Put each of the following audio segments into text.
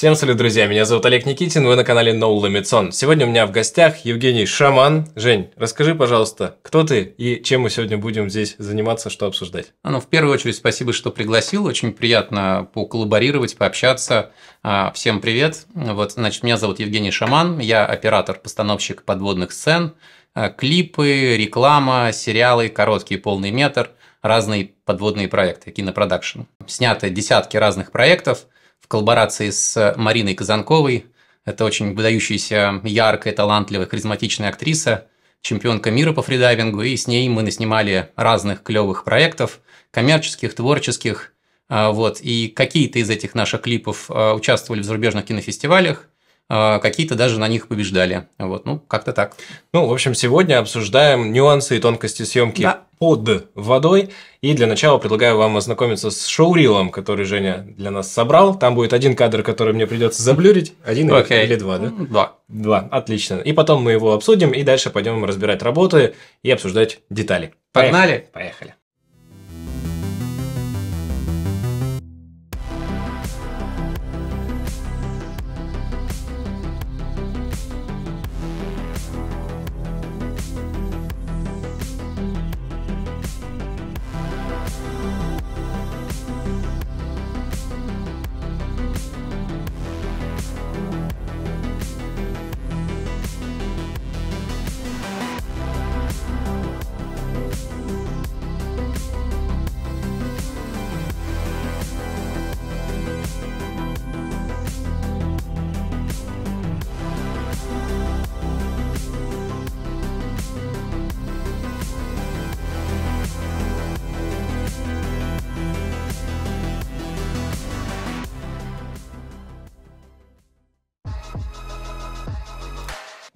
Всем салют, друзья! Меня зовут Олег Никитин, вы на канале No Limits On. Сегодня у меня в гостях Евгений Шаман. Жень, расскажи, пожалуйста, кто ты и чем мы сегодня будем здесь заниматься, что обсуждать? А, ну, в первую очередь, спасибо, что пригласил. Очень приятно поколлаборировать, пообщаться. А, всем привет! Вот, значит, меня зовут Евгений Шаман, я оператор-постановщик подводных сцен, а, клипы, реклама, сериалы, короткий полный метр, разные подводные проекты, кинопродакшн. Снято десятки разных проектов – в коллаборации с Мариной Казанковой. Это очень выдающаяся, яркая, талантливая, харизматичная актриса, чемпионка мира по фридайвингу, и с ней мы наснимали разных клевых проектов, коммерческих, творческих, а, вот, и какие-то из этих наших клипов а, участвовали в зарубежных кинофестивалях, а, какие-то даже на них побеждали. Вот, ну, как-то так. Ну, в общем, сегодня обсуждаем нюансы и тонкости съемки да. под водой. И для начала предлагаю вам ознакомиться с шоурилом, который Женя для нас собрал. Там будет один кадр, который мне придется заблюрить. Один okay. или два, да? Ну, два. Два, отлично. И потом мы его обсудим, и дальше пойдем разбирать работы и обсуждать детали. Погнали! Поехали. Поехали.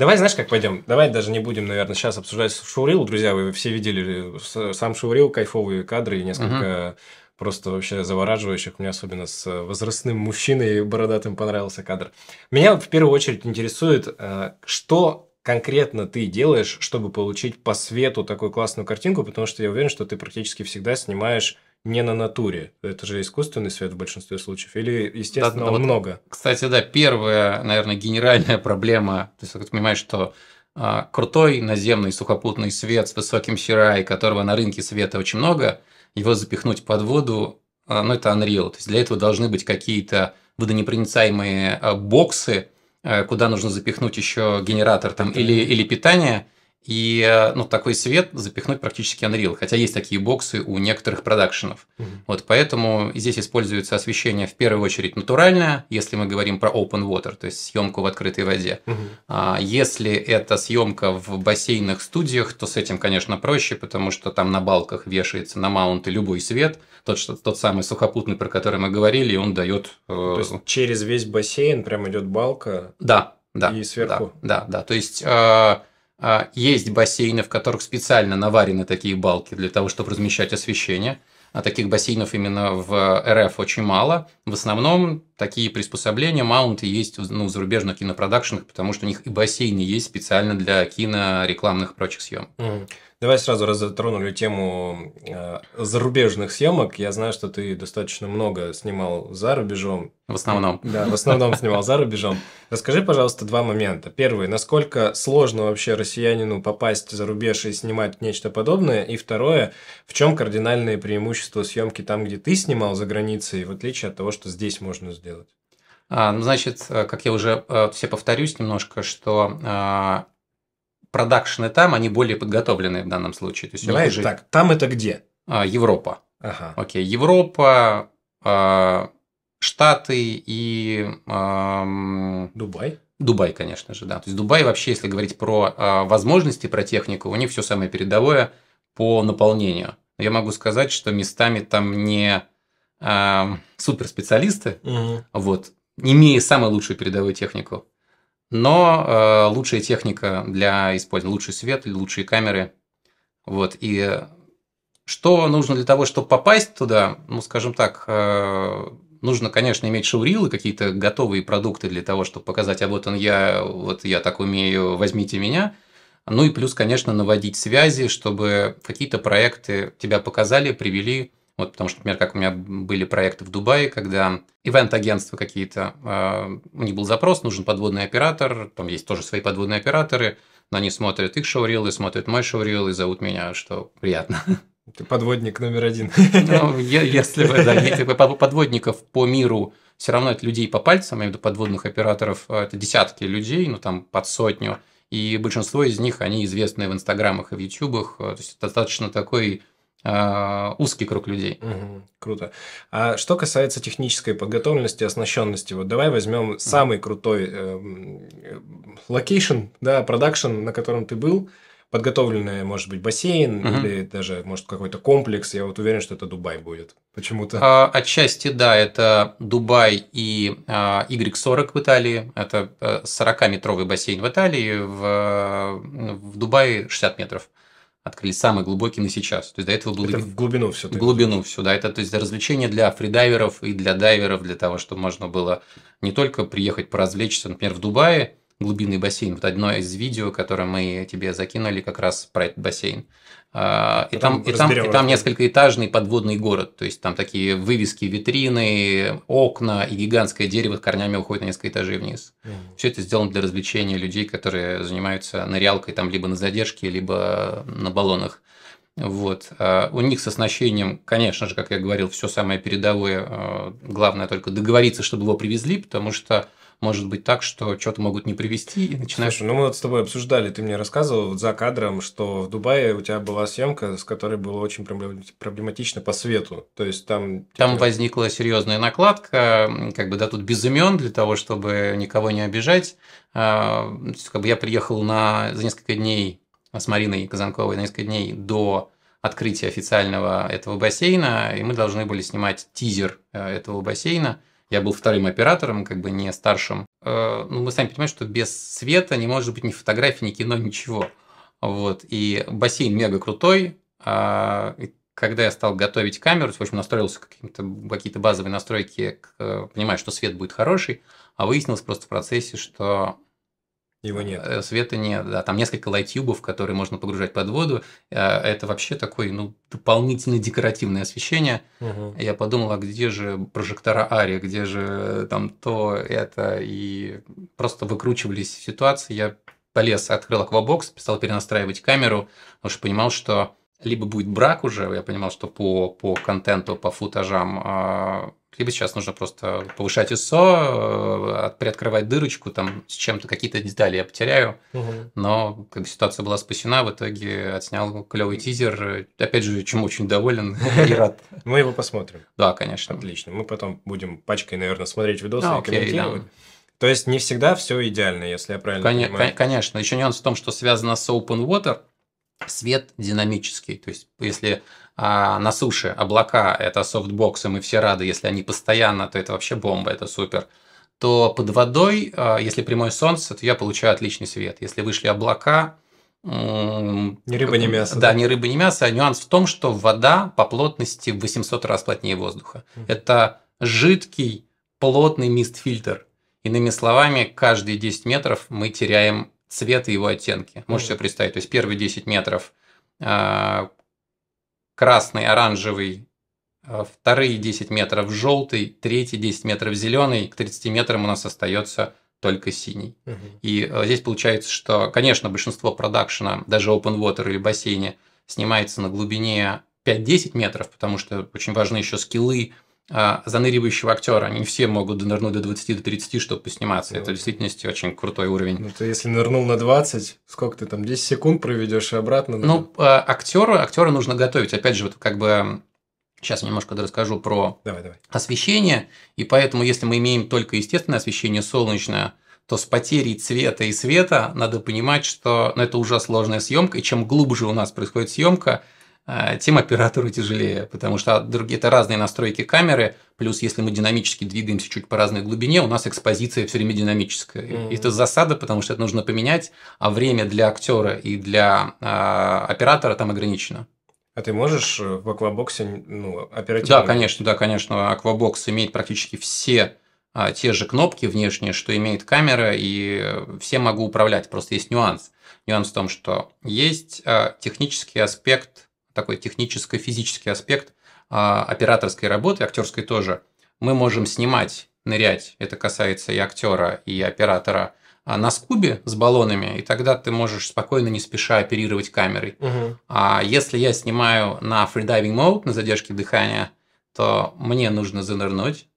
Давай, знаешь, как пойдем? Давай даже не будем, наверное, сейчас обсуждать шоурил, Друзья, вы все видели э, сам шоурил, кайфовые кадры и несколько угу. просто вообще завораживающих. Мне особенно с э, возрастным мужчиной бородатым понравился кадр. Меня в первую очередь интересует, э, что конкретно ты делаешь, чтобы получить по свету такую классную картинку, потому что я уверен, что ты практически всегда снимаешь не на натуре. Это же искусственный свет в большинстве случаев. Или, естественно, да, ну вот, много. Кстати, да, первая, наверное, генеральная проблема. То есть, ты понимаешь, что а, крутой наземный сухопутный свет с высоким сирай, которого на рынке света очень много, его запихнуть под воду, а, ну, это Unreal. То есть, для этого должны быть какие-то водонепроницаемые а, боксы, а, куда нужно запихнуть еще генератор там, или, или питание – и э, ну, такой свет запихнуть практически Unreal, хотя есть такие боксы у некоторых продакшенов. Mm-hmm. Вот поэтому здесь используется освещение в первую очередь натуральное, если мы говорим про open water, то есть съемку в открытой воде. Mm-hmm. А если это съемка в бассейнных студиях, то с этим, конечно, проще, потому что там на балках вешается на маунты любой свет, тот, что, тот самый сухопутный, про который мы говорили, и он дает... Э... То есть через весь бассейн прям идет балка? Да, да. И сверху? Да, да, да. То есть... Э а, есть бассейны, в которых специально наварены такие балки для того, чтобы размещать освещение. А таких бассейнов именно в э, РФ очень мало. В основном такие приспособления, маунты есть ну, в зарубежных кинопродакшенах, потому что у них и бассейны есть специально для кино, рекламных прочих съем. Mm. Давай сразу раз затронули тему э, зарубежных съемок. Я знаю, что ты достаточно много снимал за рубежом. В основном. Да, в основном снимал за рубежом. Расскажи, пожалуйста, два момента. Первый, насколько сложно вообще россиянину попасть за рубеж и снимать нечто подобное? И второе, в чем кардинальные преимущества съемки там, где ты снимал за границей, в отличие от того, что здесь можно сделать? А, ну, значит, э, как я уже э, все повторюсь немножко, что э, продакшены там, они более подготовленные в данном случае. То есть Давай уже... так, там это где? А, Европа. Ага. Окей, Европа, Штаты и... Дубай? Дубай, конечно же, да. То есть Дубай вообще, если говорить про э, возможности, про технику, у них все самое передовое по наполнению. я могу сказать, что местами там не э, суперспециалисты, угу. вот, имея самую лучшую передовую технику. Но э, лучшая техника для использования, лучший свет, лучшие камеры. Вот, и что нужно для того, чтобы попасть туда? Ну, скажем так, э, нужно, конечно, иметь шаурилы, какие-то готовые продукты для того, чтобы показать, а вот он я, вот я так умею, возьмите меня. Ну и плюс, конечно, наводить связи, чтобы какие-то проекты тебя показали, привели, вот потому что, например, как у меня были проекты в Дубае, когда ивент-агентства какие-то, а, у них был запрос, нужен подводный оператор, там есть тоже свои подводные операторы, но они смотрят их шоурилы, смотрят мой шоурил и зовут меня, что приятно. Ты подводник номер один. Ну, я, если бы, да, если бы подводников по миру все равно это людей по пальцам, я имею в виду подводных операторов, а, это десятки людей, ну там под сотню, и большинство из них, они известны в инстаграмах и в ютубах, а, то есть достаточно такой а, узкий круг людей. Угу, круто. А что касается технической подготовленности, оснащенности, вот давай возьмем самый крутой э, локейшн, э, да, продакшн, на котором ты был, подготовленный, может быть, бассейн угу. или даже, может, какой-то комплекс. Я вот уверен, что это Дубай будет. Почему-то. А, отчасти, да, это Дубай и а, Y40 в Италии. Это 40-метровый э, бассейн в Италии, в, э, в Дубае 60 метров открыли самый глубокий на сейчас. То есть до этого было... Это в глубину все. В глубину все, да. Это то есть развлечение для фридайверов и для дайверов, для того, чтобы можно было не только приехать поразвлечься, например, в Дубае, глубинный бассейн. Вот одно из видео, которое мы тебе закинули как раз про этот бассейн. А, и там, и, там, и там несколькоэтажный подводный город, то есть там такие вывески, витрины, окна и гигантское дерево с корнями уходит на несколько этажей вниз. Mm. Все это сделано для развлечения людей, которые занимаются нырялкой там либо на задержке, либо на баллонах. Вот. А у них с оснащением, конечно же, как я говорил, все самое передовое. А, главное только договориться, чтобы его привезли, потому что может быть так, что что-то могут не привести и начинаешь... Слушай, ну мы вот с тобой обсуждали, ты мне рассказывал за кадром, что в Дубае у тебя была съемка, с которой было очень проблематично по свету. То есть там... Там типа возникла серьезная накладка, как бы да, тут без имен для того, чтобы никого не обижать. А, как бы я приехал на, за несколько дней а с Мариной Казанковой, на несколько дней до открытия официального этого бассейна, и мы должны были снимать тизер э, этого бассейна – я был вторым оператором, как бы не старшим. Э, ну, мы сами понимаем, что без света не может быть ни фотографии, ни кино, ничего. Вот. И бассейн мега крутой. А, когда я стал готовить камеру, в общем, настроился какие-то базовые настройки, понимая, что свет будет хороший, а выяснилось просто в процессе, что его нет. Э, света нет, да. Там несколько лайтюбов, которые можно погружать под воду. Э, это вообще такое, ну, дополнительное декоративное освещение. Угу. Я подумал, а где же прожектора Ария, где же э, там то, это. И просто выкручивались ситуации. Я полез, открыл аквабокс, стал перенастраивать камеру, потому что понимал, что либо будет брак уже, я понимал, что по, по контенту, по футажам а, либо сейчас нужно просто повышать ISO, э, приоткрывать дырочку, там с чем-то какие-то детали я потеряю. Угу. Но как бы ситуация была спасена, в итоге отснял клевый тизер. Опять же, чем очень доволен и рад. Мы его посмотрим. Да, конечно. Отлично. Мы потом будем пачкой, наверное, смотреть видосы а, и окей, комментировать. Да. То есть не всегда все идеально, если я правильно Коне- понимаю. Конечно. Еще нюанс в том, что связано с open water, свет динамический. То есть, если а на суше облака – это софтбокс, и мы все рады, если они постоянно, то это вообще бомба, это супер, то под водой, э, если прямое солнце, то я получаю отличный свет. Если вышли облака, не рыба, не мясо. Да, да, не рыба, не мясо. А нюанс в том, что вода по плотности в 800 раз плотнее воздуха. mm Это жидкий, плотный мист-фильтр. Иными словами, каждые 10 метров мы теряем цвет и его оттенки. Можете mm-hmm. себе представить. То есть первые 10 метров э, красный, оранжевый, э, вторые 10 метров желтый, третий 10 метров зеленый, к 30 метрам у нас остается только синий. Угу. И э, здесь получается, что, конечно, большинство продакшена, даже open water или бассейне, снимается на глубине 5-10 метров, потому что очень важны еще скиллы, а, заныривающего актера. Они все могут нырнуть до 20 до 30, чтобы посниматься. Ну, это в действительности очень крутой уровень. Ну, ты если нырнул на 20, сколько ты там 10 секунд проведешь и обратно? Ну, а, актеру, актеру нужно готовить. Опять же, вот как бы сейчас немножко расскажу про давай, давай. освещение. И поэтому, если мы имеем только естественное освещение солнечное, то с потерей цвета и света надо понимать, что ну, это уже сложная съемка, и чем глубже у нас происходит съемка, Э, тем оператору тяжелее, потому что другие это разные настройки камеры, плюс если мы динамически двигаемся чуть по разной глубине, у нас экспозиция все время динамическая. Mm-hmm. Это засада, потому что это нужно поменять, а время для актера и для э, оператора там ограничено. А ты можешь э, в аквабоксе ну, оперативно? Да, конечно, да, конечно. Аквабокс имеет практически все а, те же кнопки внешние, что имеет камера, и все могу управлять. Просто есть нюанс. Нюанс в том, что есть а, технический аспект такой техническо-физический аспект а, операторской работы, актерской тоже, мы можем снимать, нырять, это касается и актера, и оператора, а, на скубе с баллонами, и тогда ты можешь спокойно, не спеша оперировать камерой. Угу. А если я снимаю на фридайвинг mode, на задержке дыхания, то мне нужно занырнуть,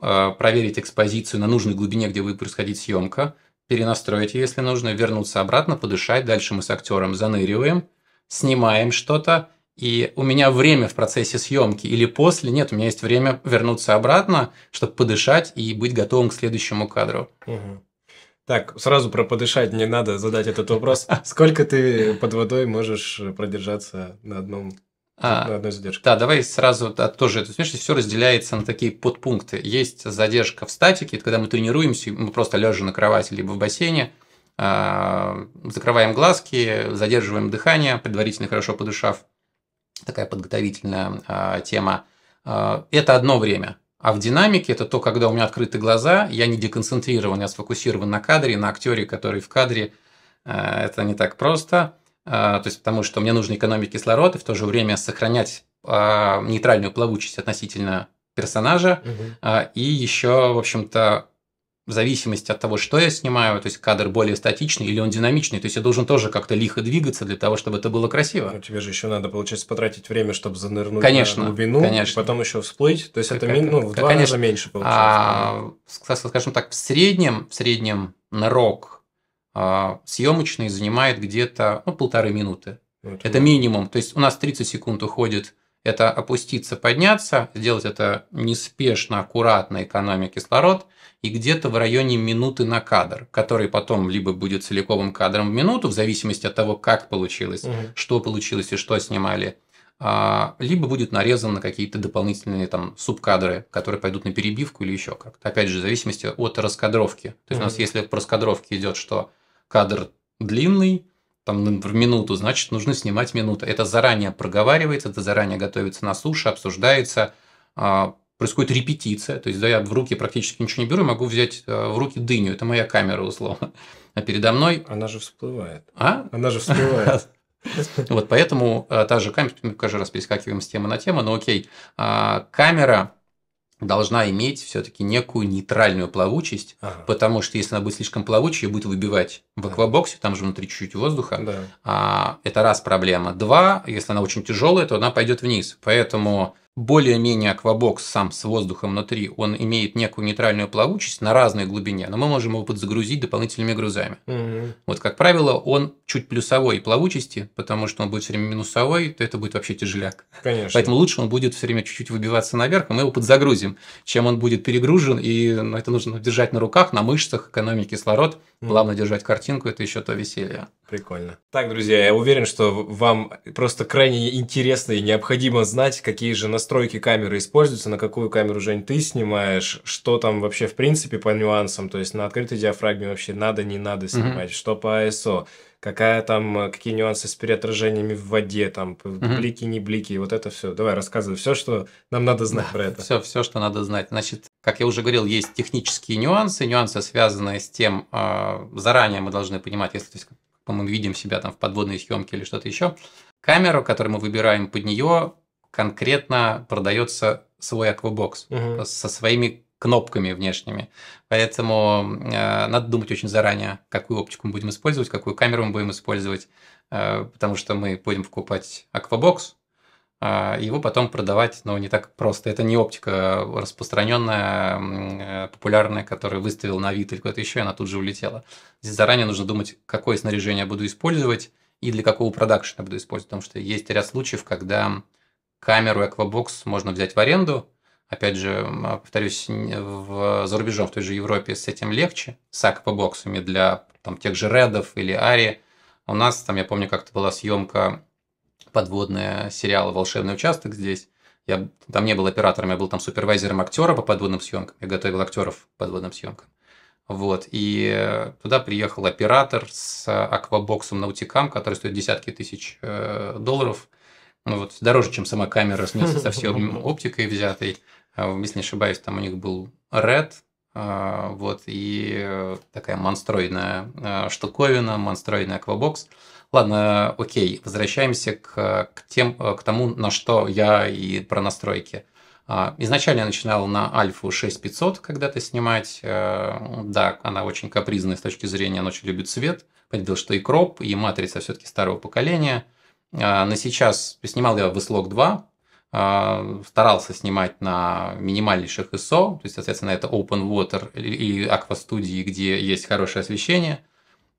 а, проверить экспозицию на нужной глубине, где будет происходить съемка, перенастроить ее, если нужно, вернуться обратно, подышать. Дальше мы с актером заныриваем, снимаем что-то, и у меня время в процессе съемки или после нет, у меня есть время вернуться обратно, чтобы подышать и быть готовым к следующему кадру. Так, сразу про подышать не надо задать этот вопрос. Сколько ты под водой можешь продержаться на одном а, на одной задержке? Да, давай сразу да, тоже эту смешность. Все разделяется на такие подпункты. Есть задержка в статике, это когда мы тренируемся, мы просто лежим на кровати либо в бассейне, Э, закрываем глазки, задерживаем дыхание, предварительно хорошо подышав. Такая подготовительная э, тема. Э, это одно время. А в динамике это то, когда у меня открыты глаза, я не деконцентрирован, я сфокусирован на кадре, на актере, который в кадре. Это не так просто. То есть, потому что мне нужно экономить кислород и в то же время сохранять нейтральную плавучесть относительно персонажа угу. и еще, в общем-то, в зависимости от того, что я снимаю, то есть кадр более статичный или он динамичный, то есть я должен тоже как-то лихо двигаться для того, чтобы это было красиво. У тебя же еще надо, получается, потратить время, чтобы занырнуть конечно, на глубину, конечно. потом еще всплыть, то есть как это, это ну, в два конечно. раза меньше а, получается. А, скажем так, в среднем, в среднем на рок а, съемочный занимает где-то ну, полторы минуты. Вот, ну, это да. минимум, то есть у нас 30 секунд уходит это опуститься, подняться, сделать это неспешно, аккуратно, экономя кислород – и где-то в районе минуты на кадр, который потом либо будет целиковым кадром в минуту, в зависимости от того, как получилось, угу. что получилось и что снимали, а, либо будет нарезан на какие-то дополнительные там субкадры, которые пойдут на перебивку или еще как-то. Опять же, в зависимости от раскадровки. То есть угу. у нас, если по раскадровке идет, что кадр длинный, там, ну, в минуту, значит, нужно снимать минуту. Это заранее проговаривается, это заранее готовится на суше, обсуждается, а, происходит репетиция, то есть да, я в руки практически ничего не беру, могу взять э, в руки дыню, это моя камера условно, а передо мной... Она же всплывает. А? Она же всплывает. Вот поэтому э, та же камера, мы каждый раз перескакиваем с темы на тему, но окей, а, камера должна иметь все-таки некую нейтральную плавучесть, ага. потому что если она будет слишком плавучей, ее будет выбивать в аквабоксе, там же внутри чуть-чуть воздуха. Да. А, это раз проблема. Два, если она очень тяжелая, то она пойдет вниз. Поэтому более-менее аквабокс сам с воздухом внутри, он имеет некую нейтральную плавучесть на разной глубине, но мы можем его подзагрузить дополнительными грузами. Угу. Вот, как правило, он чуть плюсовой плавучести, потому что он будет все время минусовой, то это будет вообще тяжеляк. Конечно. Поэтому лучше он будет все время чуть-чуть выбиваться наверх, и мы его подзагрузим, чем он будет перегружен, и это нужно держать на руках, на мышцах, экономить кислород, главное держать картинку, это еще то веселье. Прикольно. Так, друзья, я уверен, что вам просто крайне интересно и необходимо знать, какие же нас настройки камеры используются, на какую камеру, Жень, ты снимаешь, что там вообще в принципе по нюансам, то есть на открытой диафрагме вообще надо, не надо снимать, mm-hmm. что по ISO, какая там, э, какие нюансы с переотражениями в воде, там, mm-hmm. блики, не блики, вот это все. Давай рассказывай все, что нам надо знать да, про это. Все, все, что надо знать. Значит, как я уже говорил, есть технические нюансы, нюансы, связанные с тем, э, заранее мы должны понимать, если то есть, мы видим себя там в подводной съемке или что-то еще, камеру, которую мы выбираем под нее, конкретно продается свой аквабокс угу. со своими кнопками внешними. Поэтому э, надо думать очень заранее, какую оптику мы будем использовать, какую камеру мы будем использовать, э, потому что мы будем покупать аквабокс, э, его потом продавать, но ну, не так просто. Это не оптика распространенная, э, популярная, которую выставил на вид или куда-то еще, и она тут же улетела. Здесь заранее нужно думать, какое снаряжение я буду использовать и для какого продакшена буду использовать, потому что есть ряд случаев, когда Камеру Aquabox можно взять в аренду. Опять же, а, повторюсь, в, за рубежом, в той же Европе с этим легче, с аквабоксами для там, тех же Редов или Ари. У нас там, я помню, как-то была съемка подводная сериала «Волшебный участок» здесь. Я там не был оператором, я был там супервайзером актера по подводным съемкам. Я готовил актеров к подводным съемкам. Вот, и туда приехал оператор с аквабоксом Наутикам, который стоит десятки тысяч э, долларов – ну вот дороже, чем сама камера вместе со всей оптикой взятой. А, если не ошибаюсь, там у них был Red, а, вот, и э, такая монстроидная а, штуковина, монстроидный аквабокс. Ладно, окей, возвращаемся к, к, тем, э, к тому, на что я и про настройки. Изначально я начинал на Альфу 6500 когда-то снимать. Э, да, она очень капризная с точки зрения, она очень любит свет. Понял, что и кроп, и матрица все-таки старого поколения – на сейчас снимал я Veslog 2, а, старался снимать на минимальнейших ISO, то есть, соответственно, это Open Water и Aqua Studio, где есть хорошее освещение.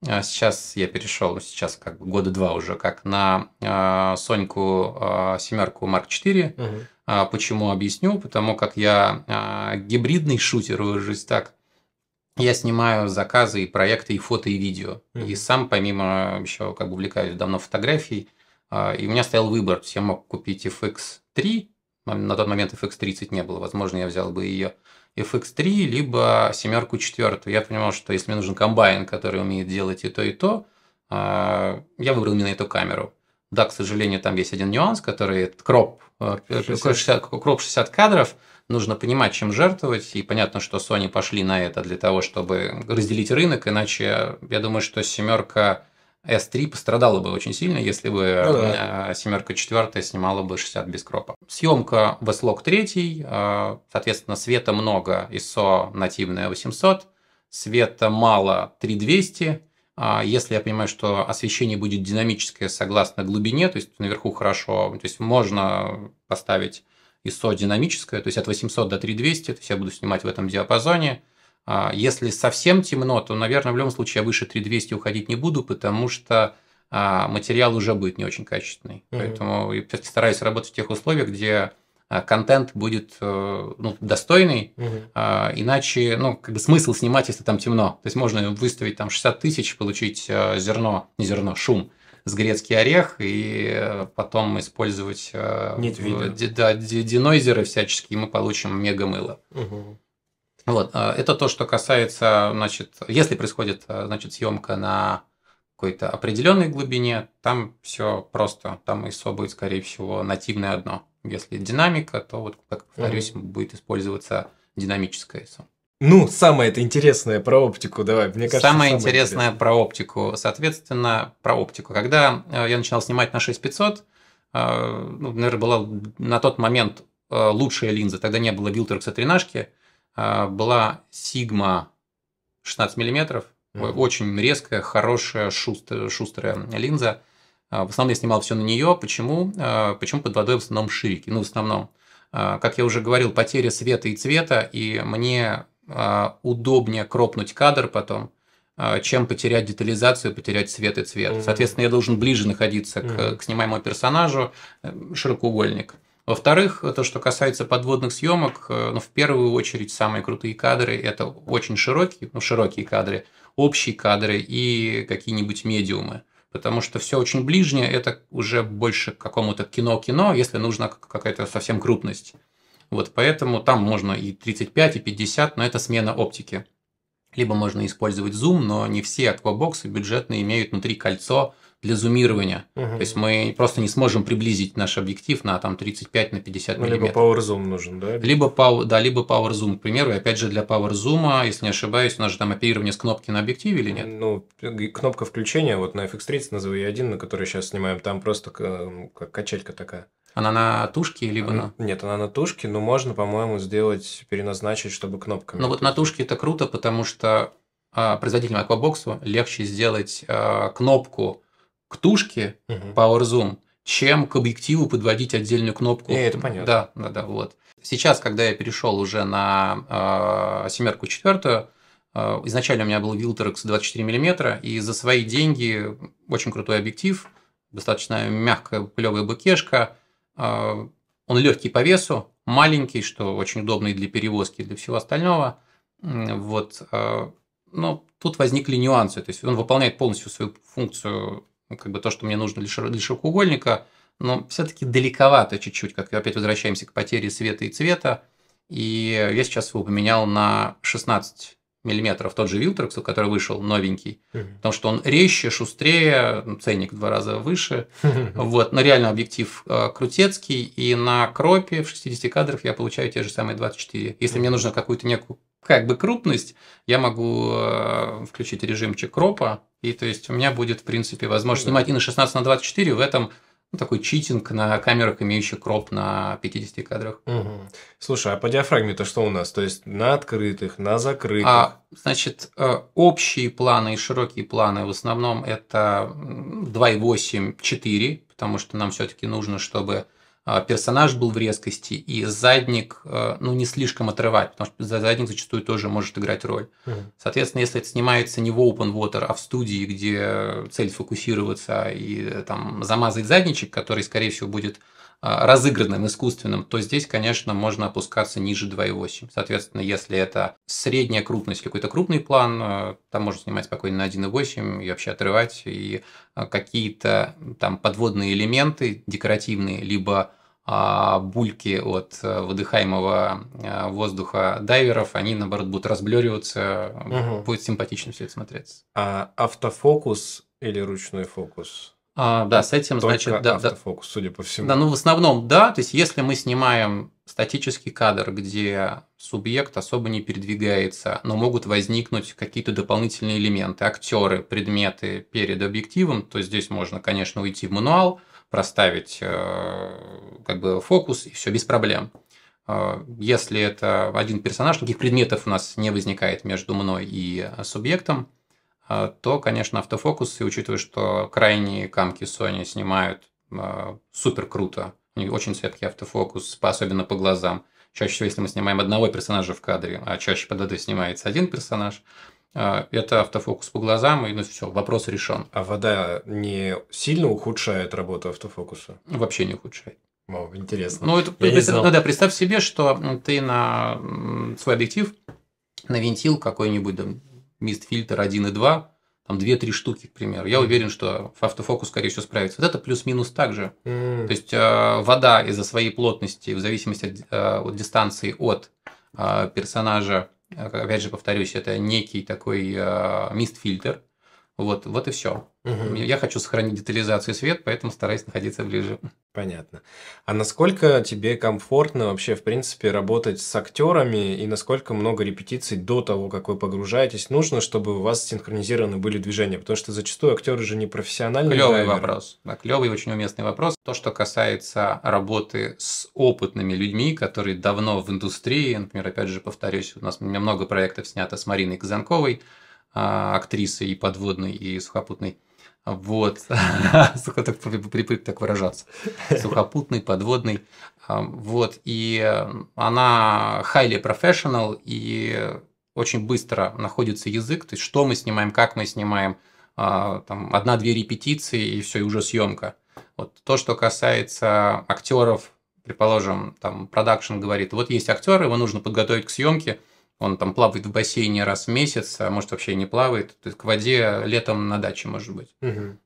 А сейчас я перешел, ну, сейчас как бы года два уже, как на а, Соньку семерку Mark IV. Угу. Почему объясню? Потому как я гибридный шутер, выражусь так, я снимаю заказы и проекты, и фото, и видео. Mm-hmm. И сам, помимо еще как бы увлекаюсь давно фотографией, а, и у меня стоял выбор, я мог купить FX3, на тот момент FX30 не было, возможно, я взял бы ее FX3, либо семерку четвертую. Я понимал, что если мне нужен комбайн, который умеет делать и то, и то, а, я выбрал именно эту камеру. Да, к сожалению, там есть один нюанс, который кроп, 60. Э, кроп 60 кадров. Нужно понимать, чем жертвовать. И понятно, что Sony пошли на это для того, чтобы разделить рынок. Иначе, я думаю, что семерка S3 пострадала бы очень сильно, если бы ну, да. Э, семерка четвертая снимала бы 60 без кропа. Съемка Westlog 3, э, соответственно, света много, ISO нативная 800, света мало 3200, э, если я понимаю, что освещение будет динамическое согласно глубине, то есть наверху хорошо, то есть можно поставить ISO динамическое, то есть от 800 до 3200, то есть я буду снимать в этом диапазоне – а, если совсем темно, то, наверное, в любом случае я выше 3200 уходить не буду, потому что а, материал уже будет не очень качественный. Mm-hmm. Поэтому я стараюсь работать в тех условиях, где а, контент будет э, ну, достойный, mm-hmm. иначе, ну, как бы смысл снимать, если там темно. То есть можно выставить там 60 тысяч, получить э, зерно, не зерно, шум с грецкий орех и э, потом использовать Нет видео. да, денойзеры всяческие, и мы получим мега мыло. Угу. Вот, а, это то, что касается, значит, если происходит, а, значит, съемка на какой-то определенной глубине, там все просто, там ISO будет, скорее всего, нативное одно. Если динамика, то вот, как повторюсь, mm-hmm. будет использоваться динамическое ISO. Ну, самое это интересное про оптику, давай, мне кажется. Самое, самое интересное, интересное про оптику, соответственно, про оптику. Когда э, я начинал снимать на 6500, э, ну, наверное, была на тот момент э, лучшая линза, тогда не было билтера к а, была Sigma 16 миллиметров. Mm-hmm. Очень резкая, хорошая, шустр, шустрая линза. А, в основном я снимал все на нее. Почему? А, почему под водой в основном ширики? Ну, в основном. Как я уже говорил, потеря света и цвета, и мне удобнее кропнуть кадр потом, чем потерять детализацию, потерять цвет и цвет. Mm-hmm. Соответственно, я должен ближе находиться mm-hmm. к, к снимаемому персонажу, э, широкоугольник. Во-вторых, то, что касается подводных съемок, э, ну, в первую очередь самые крутые кадры – это очень широкие, ну, широкие кадры, общие кадры и какие-нибудь медиумы. Потому что все очень ближнее – это уже больше к какому-то кино-кино, если нужна какая-то совсем крупность. Вот поэтому там можно и 35, и 50, но это смена оптики. Либо можно использовать зум, но не все аквабоксы бюджетные имеют внутри кольцо, для зумирования. Угу. То есть мы просто не сможем приблизить наш объектив на там 35 на 50 мм. Ну, либо power zoom нужен, да? Либо power, да, либо power zoom, к примеру. И опять же для power zoom, а, если не ошибаюсь, у нас же там оперирование с кнопки на объективе или нет? Ну, кнопка включения вот на FX30 на ZV1, на который сейчас снимаем, там просто как качелька такая. Она на тушке либо она, э, на... Нет, она на тушке, но можно, по-моему, сделать, переназначить, чтобы кнопками. Ну вот на тушке это круто, потому что а, производителям Aquabox легче сделать а, кнопку к тушке угу. Power Zoom, чем к объективу подводить отдельную кнопку. И это понятно. Да, да, да, вот. Сейчас, когда я перешел уже на э, семерку четвертую, э, изначально у меня был Viltrox 24 мм, и за свои деньги очень крутой объектив, достаточно мягкая клевая букешка, э, он легкий по весу, маленький, что очень удобный для перевозки, и для всего остального. Вот. Э, но тут возникли нюансы. То есть он выполняет полностью свою функцию ну, как бы то, что мне нужно для широкоугольника, но все-таки далековато чуть-чуть, как опять возвращаемся к потере света и цвета. И я сейчас его поменял на 16 миллиметров, тот же Вилтрекс, который вышел новенький, mm-hmm. потому что он резче, шустрее, ну, ценник в два раза выше, mm-hmm. вот, но реально объектив э, крутецкий, и на кропе в 60 кадрах я получаю те же самые 24. Если mm-hmm. мне нужно какую-то некую как бы крупность, я могу э, включить режимчик кропа, и то есть у меня будет, в принципе, возможность ну да. снимать и на 16 на 24 в этом ну, такой читинг на камерах, имеющих кроп на 50 кадрах. Угу. Слушай, а по диафрагме-то что у нас? То есть на открытых, на закрытых? А, значит, э, общие планы и широкие планы в основном это 2,8-4, потому что нам все-таки нужно, чтобы а, персонаж был в резкости, и задник, э, ну, не слишком отрывать, потому что задник зачастую тоже может играть роль. Mm-hmm. Соответственно, если это снимается не в open water, а в студии, где цель фокусироваться и э, там замазать задничек, который, скорее всего, будет а, разыгранным, искусственным, то здесь, конечно, можно опускаться ниже 2,8. Соответственно, если это средняя крупность, какой-то крупный план, а, там можно снимать спокойно на 1,8 и вообще отрывать, и а, какие-то там подводные элементы декоративные, либо бульки от выдыхаемого воздуха дайверов, они, наоборот, будут разблюриваться, угу. будет симпатично все это смотреться. А автофокус или ручной фокус? А, да, с этим, Только значит, да, автофокус, да, судя по всему. Да, ну в основном, да. То есть, если мы снимаем статический кадр, где субъект особо не передвигается, но могут возникнуть какие-то дополнительные элементы, актеры, предметы перед объективом, то здесь можно, конечно, уйти в мануал, проставить э, как бы фокус и все без проблем. Э, если это один персонаж, никаких предметов у нас не возникает между мной и субъектом, а, то, конечно, автофокус, и учитывая, что крайние камки Sony снимают э, супер круто, очень цепкий автофокус, особенно по глазам. Чаще всего, если мы снимаем одного персонажа в кадре, а чаще под водой снимается один персонаж, э, это автофокус по глазам, и ну все, вопрос решен. А вода не сильно ухудшает работу автофокуса? Вообще не ухудшает. О, интересно. Ну, это, Я это, ну да, представь себе, что ты на свой объектив навинтил какой-нибудь мист-фильтр 1 и 2, там 2-3 штуки, к примеру. Я уверен, что автофокус, скорее всего, справится. Вот это плюс-минус также. Mm. То есть э, вода из-за своей плотности, в зависимости от, э, от дистанции от э, персонажа, э, опять же повторюсь, это некий такой э, мист-фильтр. Вот, вот и все. Угу. Я хочу сохранить детализацию и свет, поэтому стараюсь находиться ближе. Понятно. А насколько тебе комфортно вообще, в принципе, работать с актерами и насколько много репетиций до того, как вы погружаетесь, нужно, чтобы у вас синхронизированы были движения? Потому что зачастую актеры же не профессиональные. Клевый драйверы. вопрос. Да, клевый, очень уместный вопрос. То, что касается работы с опытными людьми, которые давно в индустрии, например, опять же повторюсь, у нас у меня много проектов снято с Мариной Казанковой, а, актрисы и подводной, и сухопутной. Вот, сука, так привык так выражаться. Сухопутный, подводный. А, вот, и э, она highly professional, и очень быстро находится язык, то есть что мы снимаем, как мы снимаем, а, там одна-две репетиции и все, и уже съемка. Вот то, что касается актеров, предположим, там продакшн говорит, вот есть актер, его нужно подготовить к съемке – он там плавает в бассейне раз в месяц, а может вообще не плавает. То есть к воде летом на даче, может быть. Угу.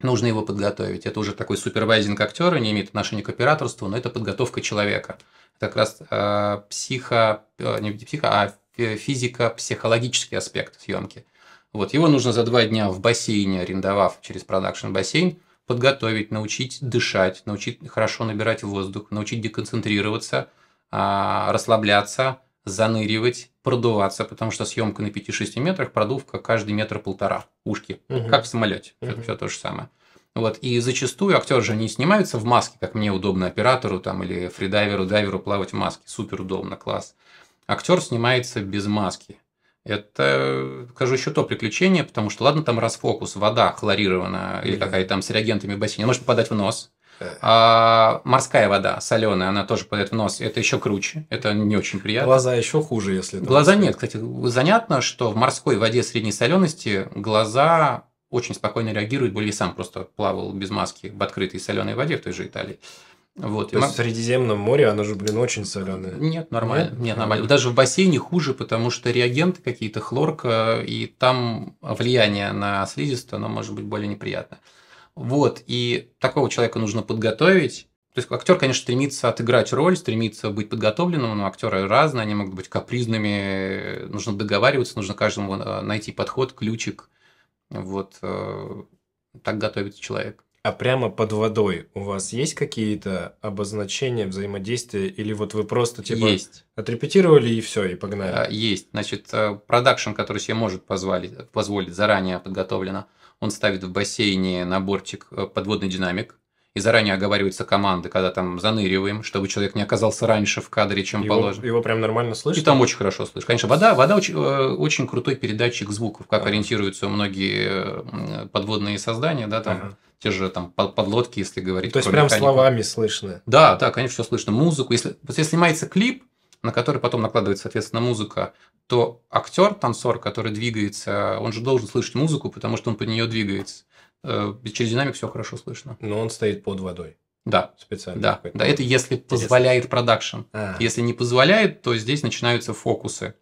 Нужно его подготовить. Это уже такой супервайзинг актера, не имеет отношения к операторству, но это подготовка человека. Это как раз э, психо, э, не психо, а физико-психологический аспект съемки. Вот его нужно за два дня в бассейне, арендовав через продакшн бассейн, подготовить, научить дышать, научить хорошо набирать воздух, научить деконцентрироваться, а, расслабляться, заныривать, продуваться, потому что съемка на 5-6 метрах, продувка каждый метр-полтора, ушки, угу. как в самолете, угу. все, то же самое. Вот, и зачастую актеры же не снимаются в маске, как мне удобно оператору там, или фридайверу, дайверу плавать в маске, супер удобно, класс. Актер снимается без маски. Это, скажу, еще то приключение, потому что, ладно, там расфокус, вода хлорирована или какая-то там с реагентами в бассейне, может попадать в нос, а морская вода соленая, она тоже падает в нос. Это еще круче. Это не очень приятно. Глаза еще хуже, если. Глаза морская. нет, кстати, занятно, что в морской воде средней солености глаза очень спокойно реагируют. Более сам просто плавал без маски в открытой соленой воде в той же Италии. Вот. То есть в Средиземном море оно же, блин, очень соленое. Нет, нормально. Нет? Нет, нормально. Даже в бассейне хуже, потому что реагенты какие-то, хлорка, и там влияние на слизистую, оно может быть более неприятное. Вот, и такого человека нужно подготовить. То есть актер, конечно, стремится отыграть роль, стремится быть подготовленным, но актеры разные, они могут быть капризными, нужно договариваться, нужно каждому э, найти подход, ключик. Вот э, так готовится человек. А прямо под водой у вас есть какие-то обозначения взаимодействия? Или вот вы просто типа есть. отрепетировали и все, и погнали? Э, есть. Значит, продакшн, который себе может позволить, позволить заранее подготовлено. Он ставит в бассейне на бортик э, подводный динамик, и заранее оговариваются команды, когда там заныриваем, чтобы человек не оказался раньше в кадре, чем его, положено. Его прям нормально слышно? И там очень хорошо слышно. Конечно, вода, вода очень, э, очень крутой передатчик звуков, как ага. ориентируются многие э, подводные создания, да, там ага. те же там подлодки, если говорить. То есть прям механику. словами слышно? Да, да, конечно, все слышно. Музыку. Если, если снимается клип, на который потом накладывается, соответственно, музыка, то актер, танцор, который двигается, он же должен слышать музыку, потому что он под нее двигается. Э, через динамик все хорошо слышно. Но он стоит под водой. Да. Специально. Да, да это если позволяет продакшн. А. Если не позволяет, то здесь начинаются фокусы.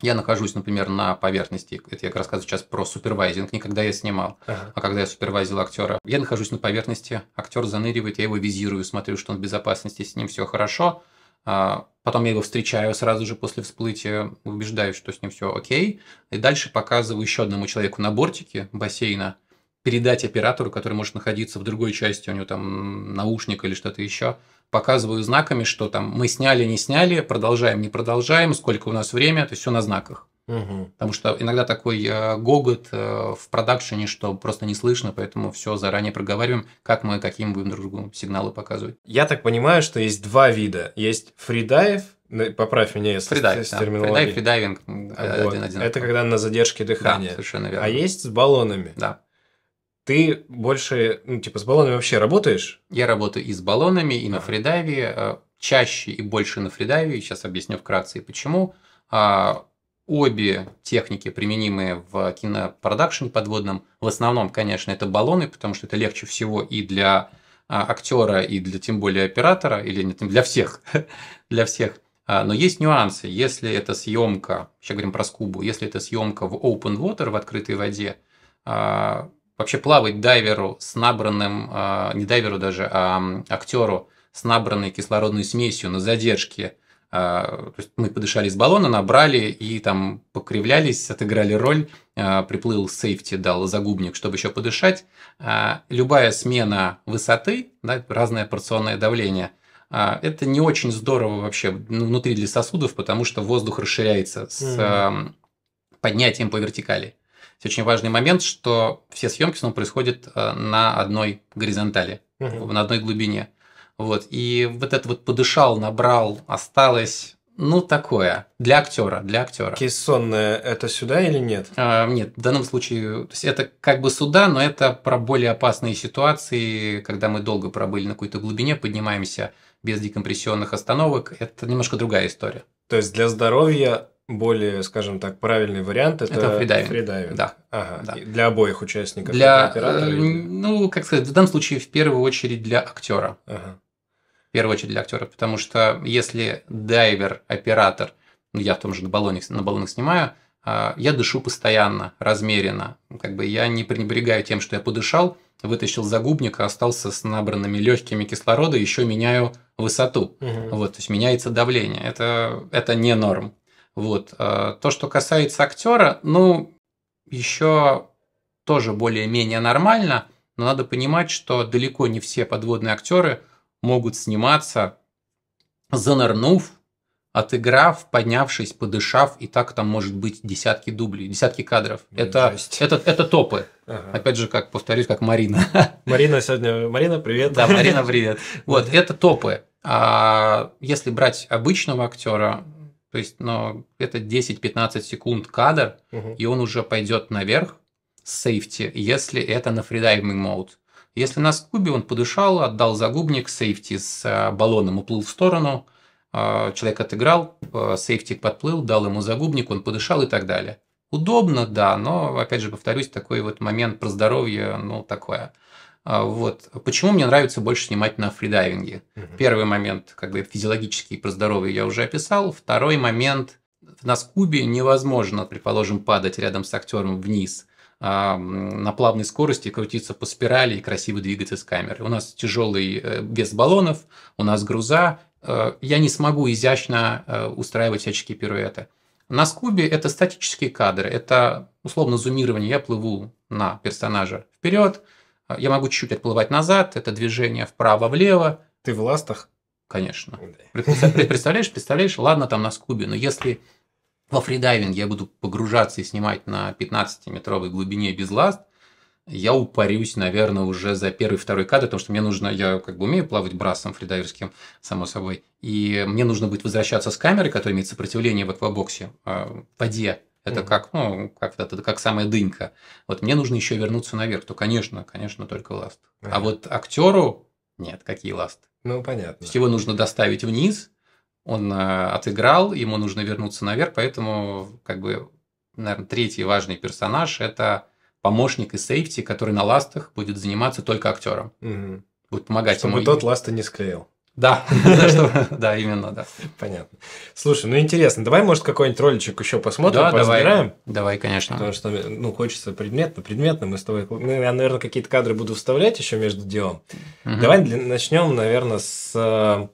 Я нахожусь, например, на поверхности. Это я как рассказываю сейчас про супервайзинг, никогда я снимал, ага. а когда я супервайзил актера. Я нахожусь на поверхности, актер заныривает, я его визирую, смотрю, что он в безопасности, с ним все хорошо. А, потом я его встречаю сразу же после всплытия, убеждаюсь, что с ним все окей. И дальше показываю еще одному человеку на бортике бассейна передать оператору, который может находиться в другой части, у него там наушник или что-то еще. Показываю знаками, что там мы сняли, не сняли, продолжаем, не продолжаем, сколько у нас время, то есть все на знаках. Угу. Потому что иногда такой э, гогот э, в продакшене, что просто не слышно, поэтому все заранее проговариваем, как мы, каким будем друг другу сигналы показывать. Я так понимаю, что есть два вида. Есть фридайв, ну, поправь меня, если фридайв, с, да. терминологией. Фридайв, фридайвинг, вот. Э, один, один. Это когда на задержке дыхания. Да, совершенно верно. А есть с баллонами. Да. Ты больше, ну, типа, с баллонами вообще работаешь? Я работаю и с баллонами, и а. на фридайве, э, чаще и больше на фридайве. Сейчас объясню вкратце и почему а, обе техники, применимые в кинопродакшене подводном, в основном, конечно, это баллоны, потому что это легче всего и для а, актера, и для тем более оператора, или нет, для всех, для всех. А, но есть нюансы. Если это съемка, сейчас говорим про скубу, если это съемка в open water, в открытой воде, а, вообще плавать дайверу с набранным, не дайверу даже, а актеру с набранной кислородной смесью на задержке – а, то есть мы подышали из баллона, набрали и там покривлялись, отыграли роль, а, приплыл сейфти, дал загубник, чтобы еще подышать. А, любая смена высоты, да, разное порционное давление, это не очень здорово вообще ну, внутри для сосудов, потому что воздух расширяется с mm. поднятием по вертикали. Здесь очень важный момент, что все съемки снова происходят на одной горизонтали, mm-hmm. на одной глубине. Вот. И вот это вот подышал, набрал, осталось. Ну, такое. Для актера, для актера. Кессонная это сюда или нет? А, нет, в данном случае то есть это как бы сюда, но это про более опасные ситуации, когда мы долго пробыли на какой-то глубине, поднимаемся без декомпрессионных остановок. Это немножко другая история. То есть для здоровья более, скажем так, правильный вариант это, это фридайвинг. фридайвинг. Да. Ага. да. для обоих участников для, оператора? Э, ну, как сказать, в данном случае в первую очередь для актера. Ага первую очередь для актеров, потому что если дайвер, оператор, ну, я в том же на баллонах, на баллонах снимаю, а, я дышу постоянно, размеренно. Как бы я не пренебрегаю тем, что я подышал, вытащил загубник, остался с набранными легкими кислорода, еще меняю высоту. Угу. Вот, то есть меняется давление. Это, это не норм. Вот. А, то, что касается актера, ну, еще тоже более-менее нормально, но надо понимать, что далеко не все подводные актеры – могут сниматься, занырнув, отыграв, поднявшись, подышав, и так там может быть десятки дублей, десятки кадров. Блин, это, это, это топы. Ага. Опять же, как повторюсь, как Марина. Марина сегодня... Марина, привет. Да, Марина, привет. Вот, это топы. А если брать обычного актера, то есть, но ну, это 10-15 секунд кадр, угу. и он уже пойдет наверх, сейфти, если это на фридайвинг мод. Если на скубе, он подышал, отдал загубник, сейфти с э, баллоном уплыл в сторону, э, человек отыграл, э, сейфти подплыл, дал ему загубник, он подышал и так далее. Удобно, да, но, опять же, повторюсь, такой вот момент про здоровье, ну, такое. А, вот. Почему мне нравится больше снимать на фридайвинге? Угу. Первый момент, как бы физиологический про здоровье я уже описал. Второй момент, на скубе невозможно, предположим, падать рядом с актером вниз – а, на плавной скорости крутиться по спирали и красиво двигаться с камеры. У нас тяжелый вес э, баллонов, у нас груза. Э, я не смогу изящно э, устраивать всяческие пируэты. На скубе это статические кадры, это условно зумирование. Я плыву на персонажа вперед, я могу чуть-чуть отплывать назад, это движение вправо-влево. Ты в ластах? Конечно. Представляешь, представляешь, ладно, там на скубе, но если во фридайвинг я буду погружаться и снимать на 15-метровой глубине без ласт, я упарюсь, наверное, уже за первый-второй кадр, потому что мне нужно, я как бы умею плавать брасом фридайверским, само собой, и мне нужно будет возвращаться с камеры, которая имеет сопротивление в аквабоксе, а, в воде, это mm-hmm. как, ну, как это как самая дынька. Вот мне нужно еще вернуться наверх, то, конечно, конечно, только ласт. Mm-hmm. А вот актеру нет, какие ласт. Ну, понятно. Его нужно доставить вниз, он э, отыграл, ему нужно вернуться наверх, поэтому, как бы, наверное, третий важный персонаж – это помощник и сейфти, который на ластах будет заниматься только актером. Угу. Будет помогать Чтобы ему. Чтобы тот ласты не склеил. Да, да, именно, да. Понятно. Слушай, ну интересно, давай, может, какой-нибудь роличек еще посмотрим, да, Давай, давай, конечно. Потому что, ну, хочется предметно, предметно мы с тобой... Ну, я, наверное, какие-то кадры буду вставлять еще между делом. Давай начнем, наверное, с э,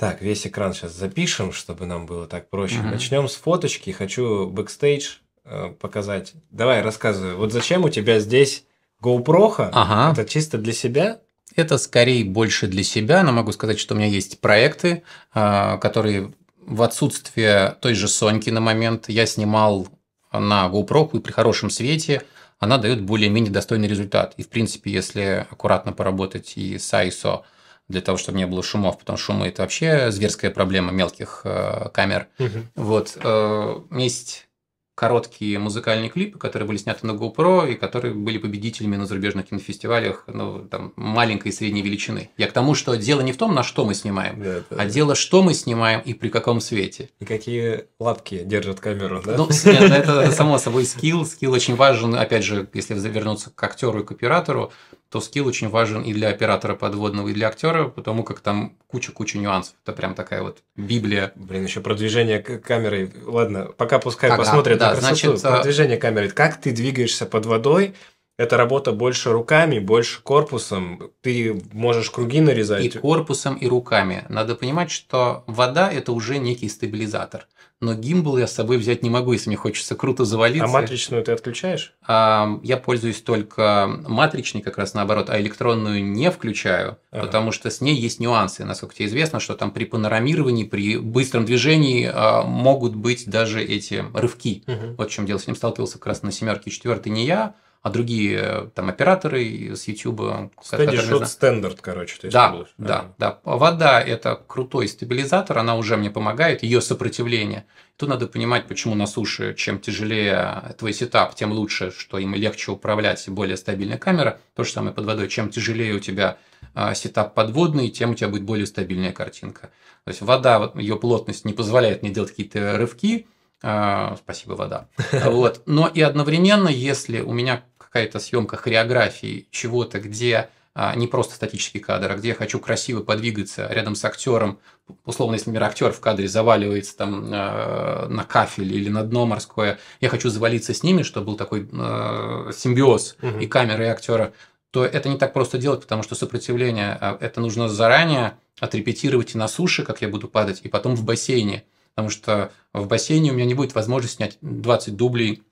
так, весь экран сейчас запишем, чтобы нам было так проще. Угу. Начнем с фоточки. Хочу бэкстейдж э, показать. Давай, рассказывай. Вот зачем у тебя здесь GoPro? -ха? Ага. Это чисто для себя? Это скорее больше для себя, но могу сказать, что у меня есть проекты, э, которые в отсутствие той же Соньки на момент я снимал на GoPro и при хорошем свете она дает более-менее достойный результат. И, в принципе, если аккуратно поработать и с ISO – для того, чтобы не было шумов, потому что шумы – это вообще зверская проблема мелких э, камер. Угу. Вот. Э, есть короткие музыкальные клипы, которые были сняты на GoPro и которые были победителями на зарубежных кинофестивалях ну, там, маленькой и средней величины. Я к тому, что дело не в том, на что мы снимаем, да, да. а дело, что мы снимаем и при каком свете. И какие лапки держат камеру, да? Ну, ну это само собой скилл. Скилл очень важен, опять же, если вернуться к актеру и к оператору, то скилл очень важен и для оператора подводного, и для актера, потому как там куча-куча нюансов. Это прям такая вот библия. Блин, еще продвижение камеры. Ладно, пока пускай ага, посмотрят да, на красоту. Значит, продвижение а- камеры. Как ты двигаешься под водой? Это работа больше руками, больше корпусом. Ты можешь круги нарезать. И корпусом, и руками. Надо понимать, что вода – это уже некий стабилизатор – но гимбл я с собой взять не могу, если мне хочется круто завалиться. А матричную ты отключаешь? А, я пользуюсь только матричной, как раз наоборот, а электронную не включаю, ага. потому что с ней есть нюансы. Насколько тебе известно, что там при панорамировании, при быстром движении а, могут быть даже эти рывки. Угу. Вот в чем дело. С ним сталкивался как раз на семерке четвертый не я, а другие э, там операторы с YouTube. Steady Shot Standard, короче. Ты да, используешь. да, да, да. Вода – это крутой стабилизатор, она уже мне помогает, ее сопротивление. Тут надо понимать, почему на суше, чем тяжелее твой сетап, тем лучше, что им легче управлять более стабильная камера. То же самое под водой. Чем тяжелее у тебя а, сетап подводный, тем у тебя будет более стабильная картинка. То есть вода, ее плотность не позволяет мне делать какие-то рывки, а, спасибо, вода. Вот. Но и одновременно, если у меня какая-то съемка хореографии, чего-то, где а, не просто статический кадр, а где я хочу красиво подвигаться рядом с актером. Условно, если, например, актер в кадре заваливается там э, на кафель или на дно морское, я хочу завалиться с ними, чтобы был такой э, симбиоз угу. и камеры, и актера, то это не так просто делать, потому что сопротивление это нужно заранее отрепетировать и на суше, как я буду падать, и потом в бассейне. Потому что в бассейне у меня не будет возможности снять 20 дублей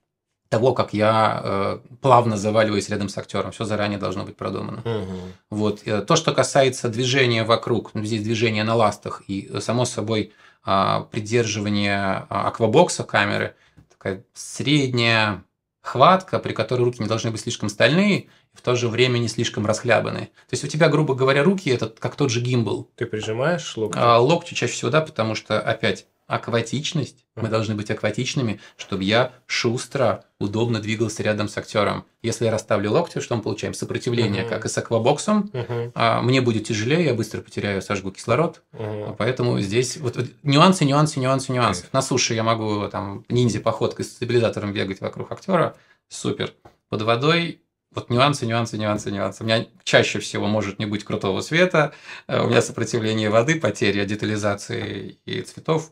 того, как я э, плавно заваливаюсь рядом с актером. Все заранее должно быть продумано. Угу. Вот. Э, то, что касается движения вокруг, ну, здесь движение на ластах и, э, само собой, э, придерживание а, аквабокса камеры, такая средняя хватка, при которой руки не должны быть слишком стальные, в то же время не слишком расхлябанные. То есть у тебя, грубо говоря, руки это как тот же гимбл. Ты прижимаешь локти? А, локти чаще всего, да, потому что опять акватичность. Uh-huh. Мы должны быть акватичными, чтобы я шустро, удобно двигался рядом с актером. Если я расставлю локти, что мы получаем? Сопротивление, uh-huh. как и с аквабоксом. Uh-huh. А, мне будет тяжелее, я быстро потеряю, сожгу кислород. Uh-huh. Поэтому здесь вот, вот, нюансы, нюансы, нюансы, нюансы. Uh-huh. На суше я могу там ниндзя-походкой с стабилизатором бегать вокруг актера. Супер. Под водой вот нюансы, нюансы, нюансы, нюансы. У меня чаще всего может не быть крутого света, э, у меня сопротивление воды, потеря детализации и цветов.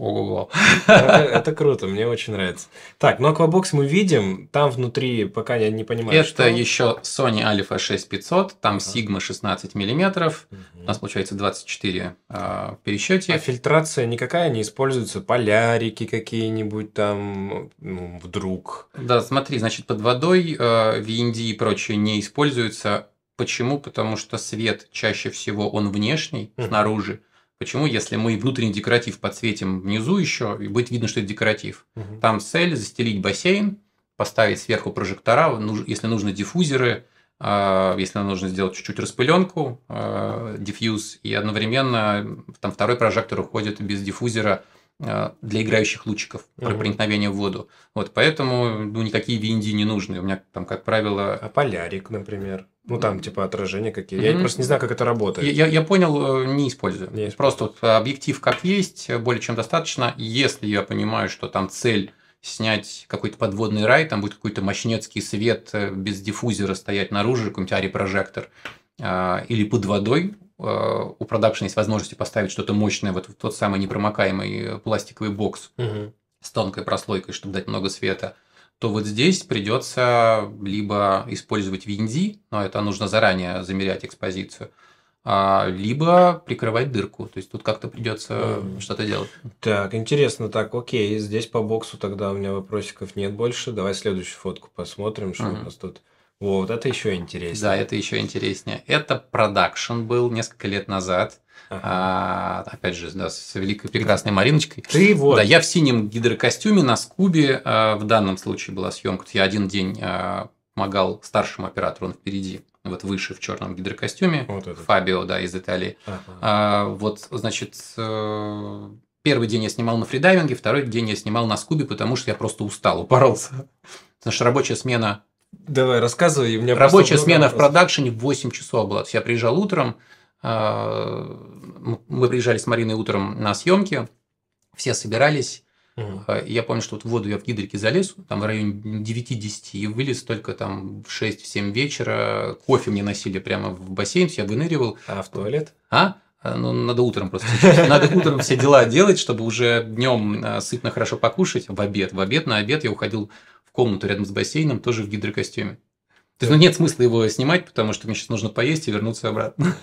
Ого, это, это круто, мне очень нравится. Так, ну Aquabox мы видим, там внутри, пока я не понимаю, Это что... еще Sony Alpha 6500, там ага. Sigma 16 мм, угу. у нас получается 24 э, пересчете. А фильтрация никакая не используется? Полярики какие-нибудь там, ну, вдруг? Да, смотри, значит, под водой э, Индии и прочее не используется. Почему? Потому что свет чаще всего он внешний, угу. снаружи, Почему, если мы внутренний декоратив подсветим внизу еще, и будет видно, что это декоратив? Угу. Там цель застелить бассейн, поставить сверху прожектора, если нужно диффузеры, а, если нам нужно сделать чуть-чуть распыленку, а, диффьюз, и одновременно там второй прожектор уходит без диффузера а, для играющих лучиков угу. при проникновении в воду. Вот, поэтому ну, никакие винди не нужны. У меня там, как правило... А полярик, например? Ну, там, типа, отражения какие. Mm-hmm. Я просто не знаю, как это работает. Я, я, я понял, э, не использую. не Просто вот, э, объектив как есть, э, более чем достаточно. Если я понимаю, что там цель снять какой-то подводный рай, там будет какой-то мощнецкий свет без диффузера стоять наружу, какой-нибудь ари-прожектор, или под водой, у продакшена есть возможность поставить что-то мощное вот в тот самый непромокаемый пластиковый бокс угу. с тонкой прослойкой, чтобы дать много света – то вот здесь придется либо использовать винди, но это нужно заранее замерять экспозицию, а, либо прикрывать дырку. То есть тут как-то придется mm. что-то делать. Так, интересно, так, окей, здесь по боксу тогда у меня вопросиков нет больше. Давай следующую фотку посмотрим, что mm-hmm. у нас тут. Вот, это еще интереснее. Да, это еще интереснее. Это продакшн был несколько лет назад. А, опять же, да, с великой прекрасной Мариночкой. Ты вот. Да, я в синем гидрокостюме на скубе. А, в данном случае была съемка. Я один день а, помогал старшему оператору, он впереди, вот выше в черном гидрокостюме. Вот это. Фабио, да, из Италии. А, вот, значит, э, первый день я снимал на фридайвинге, второй день я снимал на скубе, потому что я просто устал, упоролся. Потому что рабочая смена Давай, рассказывай. У меня Рабочая смена в продакшене в 8 часов была. То есть я приезжал утром, мы приезжали с Мариной утром на съемки, все собирались. Угу. Я помню, что вот в воду я в гидрике залез, там в районе 9-10, и вылез только там в 6-7 вечера. Кофе мне носили прямо в бассейн, я выныривал. А в туалет? А? Э, ну, надо утром просто. Надо утром все дела делать, чтобы уже днем э, сытно хорошо покушать в обед. В обед на обед я уходил в комнату рядом с бассейном, тоже в гидрокостюме. То есть, ну, нет смысла его снимать, потому что мне сейчас нужно поесть и вернуться обратно.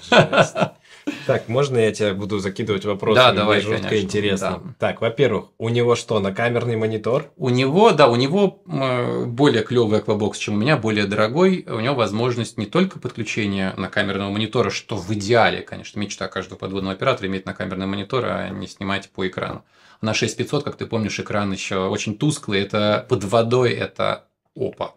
Так, можно я тебя буду закидывать вопросы? Да, Мне давай, жутко конечно, интересно. Да. Так, во-первых, у него что, на камерный монитор? У него, да, у него более клевый аквабокс, чем у меня, более дорогой. У него возможность не только подключения на камерного монитора, что в идеале, конечно, мечта каждого подводного оператора иметь на камерный монитор, а не снимать по экрану. На 6500, как ты помнишь, экран еще очень тусклый, это под водой, это опа.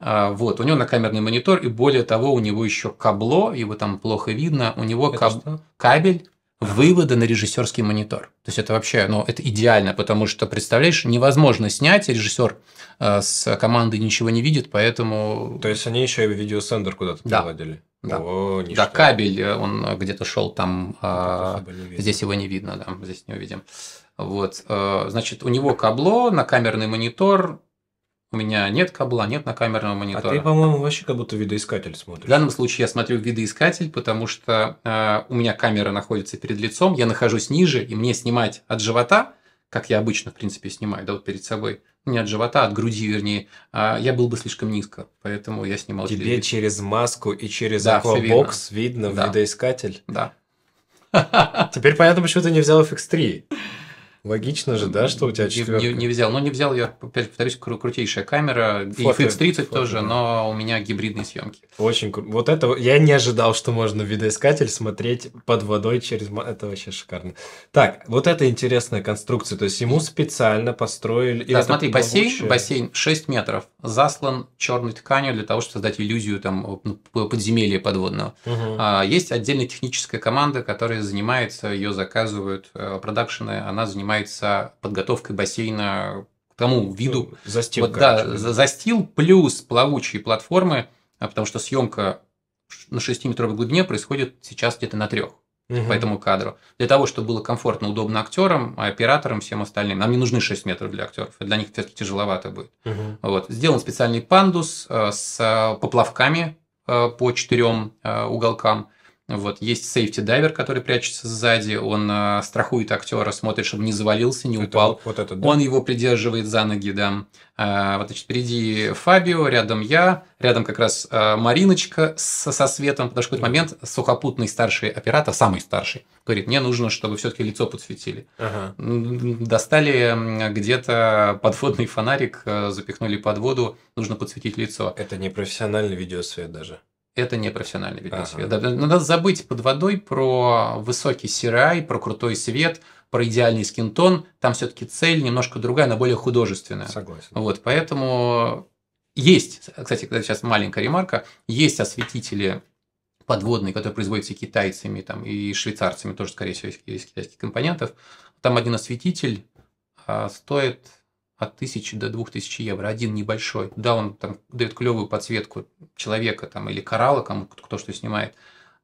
А, вот, у него на камерный монитор, и более того, у него еще кабло, его там плохо видно, у него каб... кабель вывода на режиссерский монитор. То есть это вообще, ну, это идеально, потому что, представляешь, невозможно снять, режиссер э, с команды ничего не видит, поэтому... То есть они еще и видеосендер куда-то да. приладили? Да. О, да, кабель, э, он где-то шел там, э, здесь его не видно, да, здесь не увидим. Вот, э, значит, у него кабло на камерный монитор, у меня нет кабла, нет на камерного монитора. А ты, по-моему, вообще как будто видоискатель смотришь. В данном случае я смотрю видоискатель, потому что э, у меня камера находится перед лицом, я нахожусь ниже, и мне снимать от живота, как я обычно, в принципе, снимаю, да, вот перед собой, не от живота, а от груди, вернее, э, я был бы слишком низко, поэтому я снимал... Тебе телевизор. через маску и через да, бокс видно, видно да. видоискатель? Да. Теперь понятно, почему ты не взял FX3. Логично же, да, что у тебя четверка? Не, не, не взял. но ну, не взял я, опять повторюсь, кру- крутейшая камера. Фото, и FX30 фото. тоже, но у меня гибридные съемки. Очень круто. Вот это я не ожидал, что можно видоискатель смотреть под водой через... Это вообще шикарно. Так, вот это интересная конструкция. То есть ему специально построили... Да, смотри, бассейн, бассейн 6 метров, заслан черной тканью для того, чтобы создать иллюзию там ну, подземелья подводного. Угу. А, есть отдельная техническая команда, которая занимается, ее заказывают э, продакшены, она занимается занимается подготовкой бассейна к тому виду. Ну, застил, вот, да, застил плюс плавучие платформы, а, потому что съемка на 6-метровой глубине происходит сейчас где-то на трех угу. по этому кадру. Для того, чтобы было комфортно, удобно актерам, а, операторам, всем остальным. Нам не нужны 6 метров для актеров, для них все-таки тяжеловато будет. Угу. Вот. Сделан специальный пандус э, с э, поплавками э, по четырем уголкам. Вот, есть сейфти дайвер, который прячется сзади, он э, страхует актера, смотрит, чтобы не завалился, не это упал. Вот этот, да? Он его придерживает за ноги, да. Э, вот, значит, впереди Фабио, рядом я, рядом как раз э, Мариночка со, со светом, потому что в какой-то момент сухопутный старший оператор, самый старший, говорит, мне нужно, чтобы все-таки лицо подсветили. Ага. Достали где-то подводный фонарик, э, запихнули под воду, нужно подсветить лицо. Это не профессиональный видеосвет даже это не профессиональный видеосвет. Ага. Надо забыть под водой про высокий CRI, про крутой свет, про идеальный скинтон. Там все-таки цель немножко другая, она более художественная. Согласен. Вот, поэтому есть, кстати, сейчас маленькая ремарка, есть осветители подводные, которые производятся китайцами там, и швейцарцами, тоже, скорее всего, из, китайских компонентов. Там один осветитель а, стоит от 1000 до 2000 евро, один небольшой. Да, он там дает клевую подсветку человека там, или коралла, кому кто что снимает,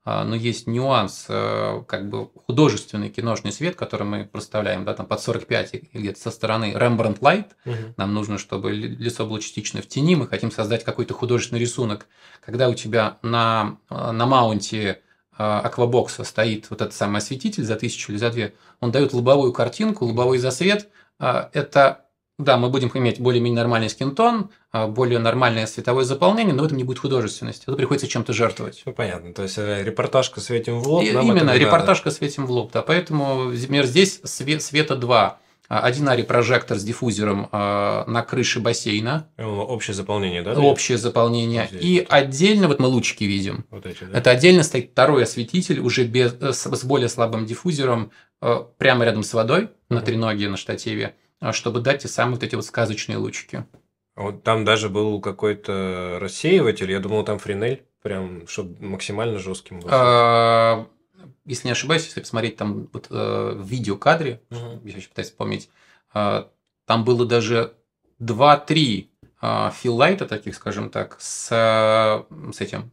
а, но есть нюанс, э, как бы художественный киношный свет, который мы проставляем, да, там под 45 или где-то со стороны Rembrandt Light, угу. нам нужно, чтобы лицо было частично в тени, мы хотим создать какой-то художественный рисунок. Когда у тебя на, э, на маунте э, аквабокса стоит вот этот самый осветитель за тысячу или за две, он дает лобовую картинку, лобовой засвет, а, это да, мы будем иметь более-менее нормальный скинтон, а, более нормальное световое заполнение, но в этом не будет художественности. Это приходится чем-то жертвовать. Ну, понятно. То есть, э, репортажка светим в лоб. И, именно, репортажка надо. светим в лоб. Да. Поэтому, например, здесь свет, света два. А, Один арий-прожектор с диффузером а, на крыше бассейна. Э, общее заполнение, да? Общее заполнение. Здесь. И отдельно, вот мы лучики видим. Вот эти, да? Это отдельно стоит второй осветитель, уже без, э, с более слабым диффузером, прямо рядом с водой, на треноге, на штативе а, чтобы дать те самые вот эти вот сказочные лучики. Вот там даже был какой-то рассеиватель, я думал, там френель, прям, чтобы максимально жестким был. А, если не ошибаюсь, если посмотреть там вот, э, в видеокадре, угу. я сейчас пытаюсь вспомнить, э, там было даже 2-3 э, филлайта таких, скажем так, с, э, с этим,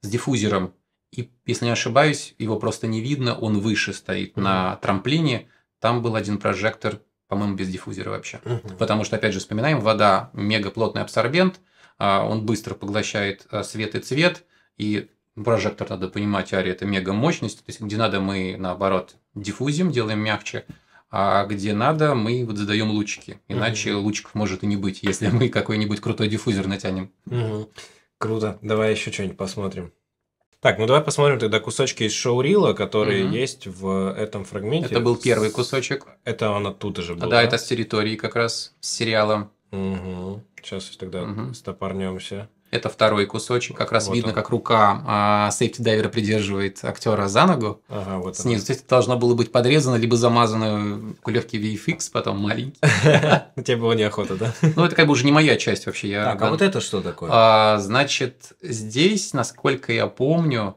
с диффузером. И, если не ошибаюсь, его просто не видно, он выше стоит угу. на трамплине. Там был один прожектор по-моему, без диффузора вообще. Угу. Потому что, опять же, вспоминаем, вода мега плотный абсорбент, а, он быстро поглощает а, свет и цвет, и прожектор, надо понимать, Ари, это мега мощность, то есть где надо, мы, наоборот, диффузим, делаем мягче, а где надо, мы вот задаем лучики, иначе угу. лучиков может и не быть, если мы какой-нибудь крутой диффузор натянем. Угу. Круто, давай еще что-нибудь посмотрим. Так, ну давай посмотрим тогда кусочки из шоурила, которые угу. есть в этом фрагменте. Это был первый кусочек. Это он оттуда же был. А, да, да, это с территории как раз, с сериалом. Угу. Сейчас тогда угу. стопорнемся. Это второй кусочек. Как раз вот видно, он. как рука а, сейфти-дайвера придерживает актера за ногу ага, вот снизу. это должно было быть подрезано, либо замазано легкий VFX, потом маленький. Тебе было неохота, да? Ну, это как бы уже не моя часть вообще. Я, а вот это что такое? А, значит, здесь, насколько я помню,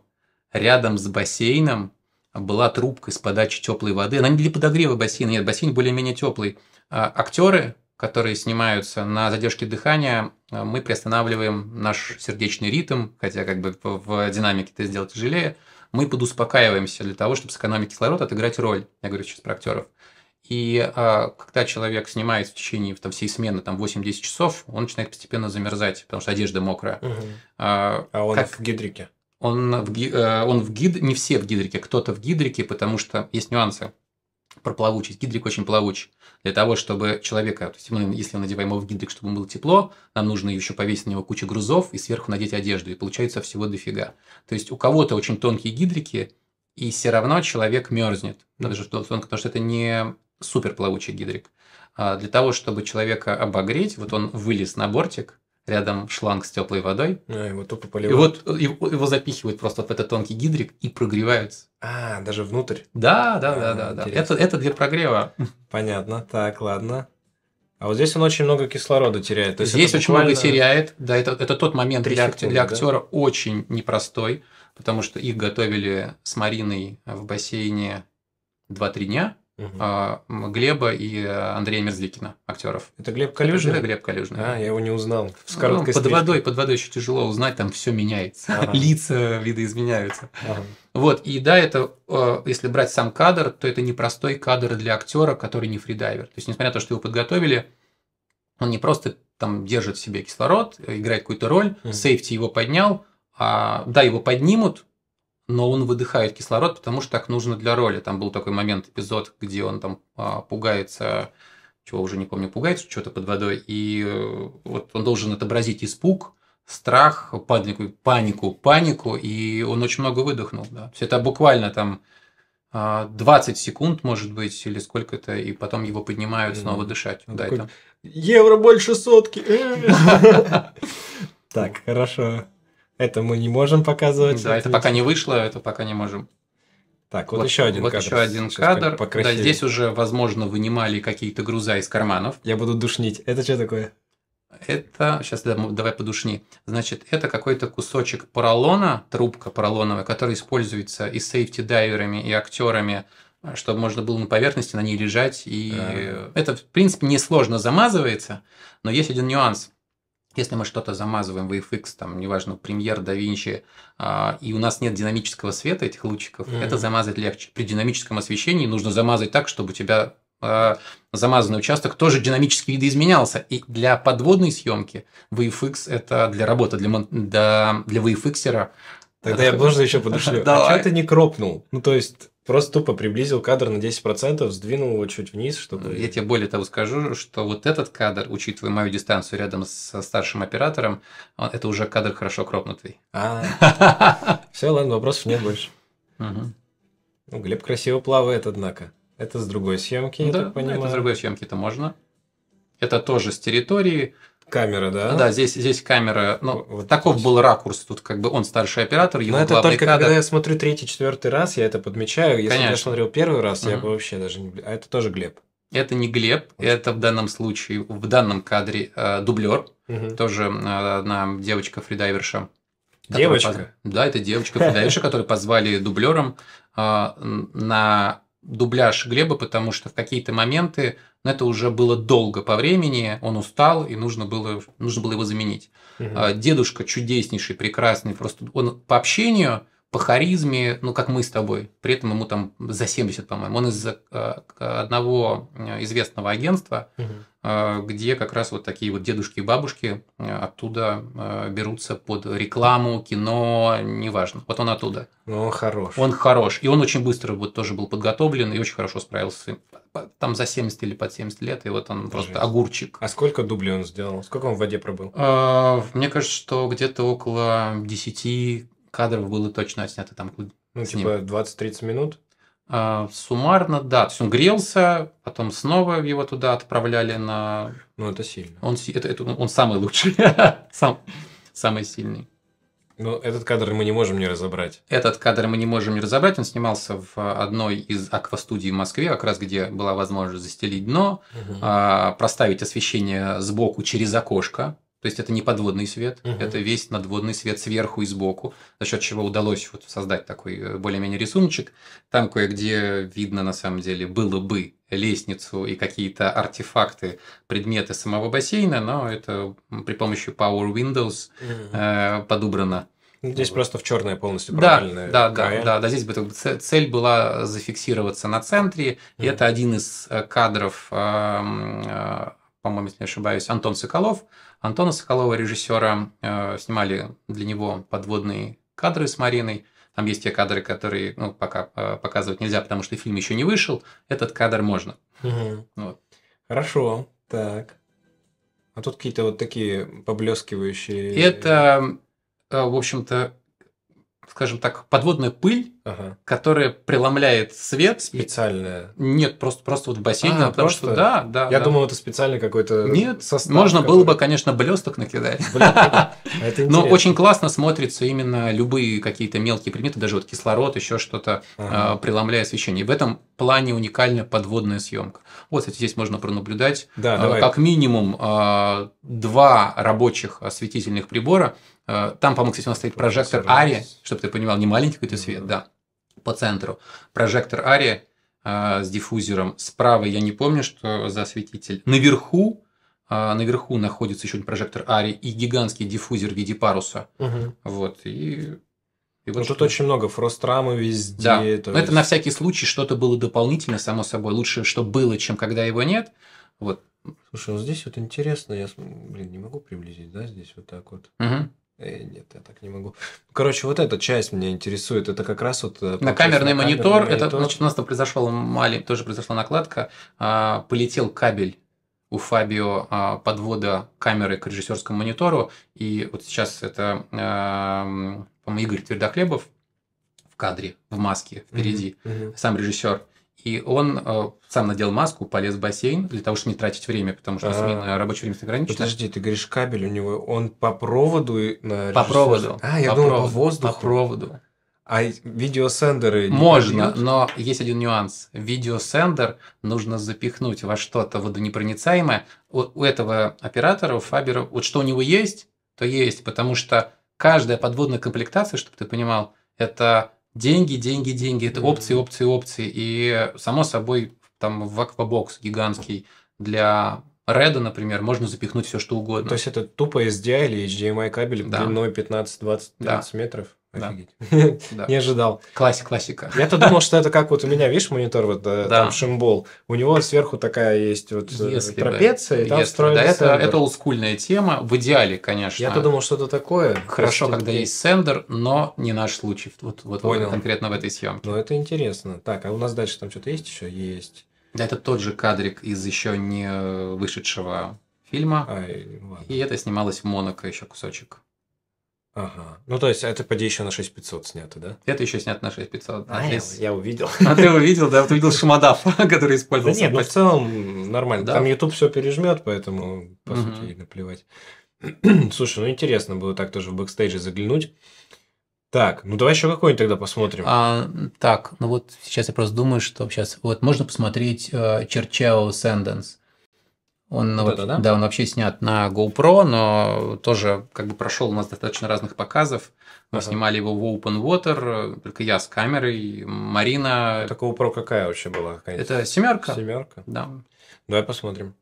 рядом с бассейном была трубка с подачи теплой воды. Она не для подогрева бассейна, нет, бассейн более-менее теплый. актеры, которые снимаются на задержке дыхания, Э, мы приостанавливаем наш сердечный ритм, хотя как бы в динамике это сделать тяжелее, мы подуспокаиваемся для того, чтобы сэкономить кислород, отыграть роль. Я говорю сейчас про актеров. И а, когда человек снимает в течение там, всей смены там, 8-10 часов, он начинает постепенно замерзать, потому что одежда мокрая. Угу. А, а он как... в гидрике? Он в, э, он в гид... Не все в гидрике, кто-то в гидрике, потому что есть нюансы про плавучесть. Гидрик очень плавучий. Для того, чтобы человека, то есть мы, если надеваем его в гидрик, чтобы ему было тепло, нам нужно еще повесить на него кучу грузов и сверху надеть одежду, и получается всего дофига. То есть у кого-то очень тонкие гидрики, и все равно человек мерзнет, даже тонко, потому что это не супер плавучий гидрик. А для того, чтобы человека обогреть, вот он вылез на бортик, рядом шланг с теплой водой. А, его тупо поливают. И вот его, его запихивают просто в этот тонкий гидрик и прогреваются. А, даже внутрь? Да, да, а, да, да. да. Это, это для прогрева. Понятно, так, ладно. А вот здесь он очень много кислорода теряет. То есть здесь очень буквально... много теряет. Да, это, это тот момент для, секунды, для актера да? очень непростой, потому что их готовили с Мариной в бассейне 2-3 дня угу. Глеба и э, Андрея Мерзликина, актеров. Это Глеб Калюжный? Это Глеб Калюжный. А, я его не узнал. С ну, короткой под стрижкой. водой, под водой еще тяжело узнать, там все меняется. Ага. Лица видоизменяются. Ага. Вот, и да, это, э, если брать сам кадр, то это непростой кадр для актера, который не фридайвер. То есть, несмотря на то, что его подготовили, он не просто там держит в себе кислород, играет какую-то роль, угу. сейфти его поднял, а, да, его поднимут, но он выдыхает кислород, потому что так нужно для роли. Там был такой момент, эпизод, где он там а, пугается, чего уже не помню, пугается что-то под водой, и э, вот он должен отобразить испуг, страх, панику, панику, панику, и он очень много выдохнул. Да. Все это буквально там 20 а, секунд, может быть, или сколько-то, и потом его поднимают снова дышать. Ну, да, Евро больше сотки. Так, хорошо. Это мы не можем показывать. Да, это пока не вышло, это пока не можем. Так, вот, вот еще один вот кадр. еще один кадр. Да, здесь уже, возможно, вынимали какие-то груза из карманов. Я буду душнить. Это что такое? Это, сейчас давай подушни. Значит, это какой-то кусочек поролона, трубка поролоновая, которая используется и сейфти-дайверами, и актерами, э, чтобы можно было на поверхности на ней лежать. И а. э, это, в принципе, несложно замазывается, но есть один нюанс – если мы что-то замазываем в FX, там, неважно, премьер, да Винчи, и у нас нет динамического света этих лучиков, mm-hmm. это замазать легче. При динамическом освещении нужно замазать так, чтобы у тебя а, замазанный участок тоже динамически видоизменялся. И для подводной съемки VFX это для работы, для, для, для VFX-ера Тогда я тоже еще подошлю. Да. А что ты не кропнул? Ну, то есть, Просто тупо приблизил кадр на 10%, сдвинул его чуть вниз, чтобы... Ну, я тебе более того скажу, что вот этот кадр, учитывая мою дистанцию рядом со старшим оператором, он, это уже кадр хорошо кропнутый. А, все, ладно, вопросов нет больше. Ну, Глеб красиво плавает, однако. Это с другой съемки, я так понимаю. Ну, это с другой съемки, это можно. Это тоже с территории. Камера, да? Да, здесь, здесь камера. Ну, вот таков здесь. был ракурс. Тут как бы он старший оператор, его Но это только кадр. когда я смотрю третий, четвертый раз, я это подмечаю. Если Конечно. я смотрел первый раз, угу. я бы вообще даже не... А это тоже Глеб. Это не Глеб, Очень. это в данном случае, в данном кадре э, дублер. Угу. Тоже э, одна девочка фридайверша. Девочка? Позв... Да, это девочка фридайверша, которую позвали дублером э, на дубляж Глеба, потому что в какие-то моменты но ну, это уже было долго по времени, он устал, и нужно было, нужно было его заменить. Угу. Дедушка чудеснейший, прекрасный, просто он по общению, по харизме, ну, как мы с тобой, при этом ему там за 70, по-моему, он из а, одного известного агентства, угу. А, где как раз вот такие вот дедушки и бабушки а, оттуда а, берутся под рекламу, кино, неважно. Вот он оттуда. Ну, он хорош. Он хорош. И он очень быстро вот тоже был подготовлен и очень хорошо справился. Там за 70 или под 70 лет, и вот он Жесть. просто огурчик. А сколько дублей он сделал? Сколько он в воде пробыл? Мне кажется, что где-то около 10 кадров было точно отснято там. Ну, типа 20-30 минут? А, суммарно, да. То есть он грелся, потом снова его туда отправляли на... Ну, это сильно. Он, это, это, ну, он самый лучший. Сам, самый сильный. Ну, этот кадр мы не можем не разобрать. Этот кадр мы не можем не разобрать. Он снимался в одной из аквастудий в Москве, как раз где была возможность застелить дно, угу. проставить освещение сбоку через окошко, то есть это не подводный свет, угу. это весь надводный свет сверху и сбоку, за счет чего удалось вот создать такой э, более-менее рисуночек. Там кое-где видно, на самом деле, было бы лестницу и какие-то артефакты, предметы самого бассейна, но это при помощи Power Windows угу. э, подобрано. Ну, здесь вот. просто в черное полностью да, да, да, да, да. Здесь бы цель была зафиксироваться на центре. Mm-hmm. И это один из э, кадров, э, по-моему, если не ошибаюсь, Антон Соколов, Антона Соколова, режиссера, э, снимали для него подводные кадры с Мариной. Там есть те кадры, которые ну, пока э, показывать нельзя, потому что фильм еще не вышел. Этот кадр можно. Угу. Вот. Хорошо, так. А тут какие-то вот такие поблескивающие. Это, э, в общем-то, скажем так, подводная пыль, ага. которая преломляет свет. Специальная. Нет, просто, просто вот в бассейне, а, потому просто? что да, да. Я да. думал, это специально какой-то. Нет, состав, можно который... было бы, конечно, блесток накидать. Но очень классно смотрятся именно любые какие-то мелкие предметы, даже вот кислород, еще что-то, ага. А, преломляя освещение. в этом плане уникальная подводная съемка. Вот, кстати, здесь можно пронаблюдать а, как минимум а, два рабочих осветительных прибора Э, там, по-моему, кстати, у нас стоит прожектор Ария, чтобы ты понимал, не маленький какой-то свет, да, по центру. Прожектор Ария э, с диффузером. Справа я не помню, что за осветитель. Наверху э, наверху находится еще прожектор Ари и гигантский диффузер в виде паруса. Угу. Вот, и и вот ну, тут очень много фрострамы везде. Да. Но это на всякий случай что-то было дополнительно, само собой. Лучше, что было, чем когда его нет. Вот. Слушай, вот ну, здесь вот интересно, я, блин, не могу приблизить, да, здесь вот так вот. Угу. Э, нет, я так не могу. Короче, вот эта часть меня интересует. Это как раз вот... Э, на камерный, на камерный монитор. Это, монитор. значит, у нас там произошел маленький, тоже произошла накладка. А, полетел кабель у Фабио а, подвода камеры к режиссерскому монитору. И вот сейчас это, а, по-моему, Игорь Твердохлебов в кадре, в маске впереди, mm-hmm. сам режиссер. И он э, сам надел маску, полез в бассейн для того, чтобы не тратить время, потому что а, рабочее время ограничено. Подожди, ты говоришь кабель у него, он по проводу на По проводу. А, я по думал, проводу, по воздуху. По проводу. А видеосендеры Можно, побьют? но есть один нюанс. Видеосендер нужно запихнуть во что-то водонепроницаемое. У, у этого оператора, у Фабера, вот что у него есть, то есть, потому что каждая подводная комплектация, чтобы ты понимал, это деньги, деньги, деньги, это опции, опции, опции. И, само собой, там в аквабокс гигантский для Реда, например, можно запихнуть все что угодно. То есть это тупо SDI или HDMI кабель да. длиной 15, 20, да. метров? Офигеть. Не ожидал. Классик, классика. Я-то думал, что это как вот у меня, видишь, монитор, вот э, там шимбол. У него сверху такая есть вот э, Если трапеция, и там Если, да, это, это олдскульная тема. В идеале, конечно. Я-то думал, что это такое. Хорошо, когда есть сендер, но не наш случай. Вот, Понял. конкретно в этой съемке. Ну, это интересно. Так, а у нас дальше там что-то есть еще? Есть. Да, это тот же кадрик из еще не вышедшего фильма. и это снималось в Монако еще кусочек. Ага. Ну, то есть, это поди еще на 6500 снято, да? Это еще снято на 6500. Да. А, я, я увидел. А ты увидел, да? Ты увидел шмадав, который использовался. Да нет, ну, в целом нормально. Да? Там YouTube все пережмет, поэтому, по угу. сути, наплевать. Слушай, ну интересно было так тоже в бэкстейдже заглянуть. Так, ну давай еще какой-нибудь тогда посмотрим. А, так, ну вот сейчас я просто думаю, что сейчас... Вот можно посмотреть э, Черчео Сэнденс. Он, да, вот, да, да? да, он вообще снят на GoPro, но тоже как бы прошел у нас достаточно разных показов. Мы ага. снимали его в Open Water, только я с камерой, Марина. Это а GoPro какая вообще была? Какая Это семерка. Семерка. Да. Давай посмотрим.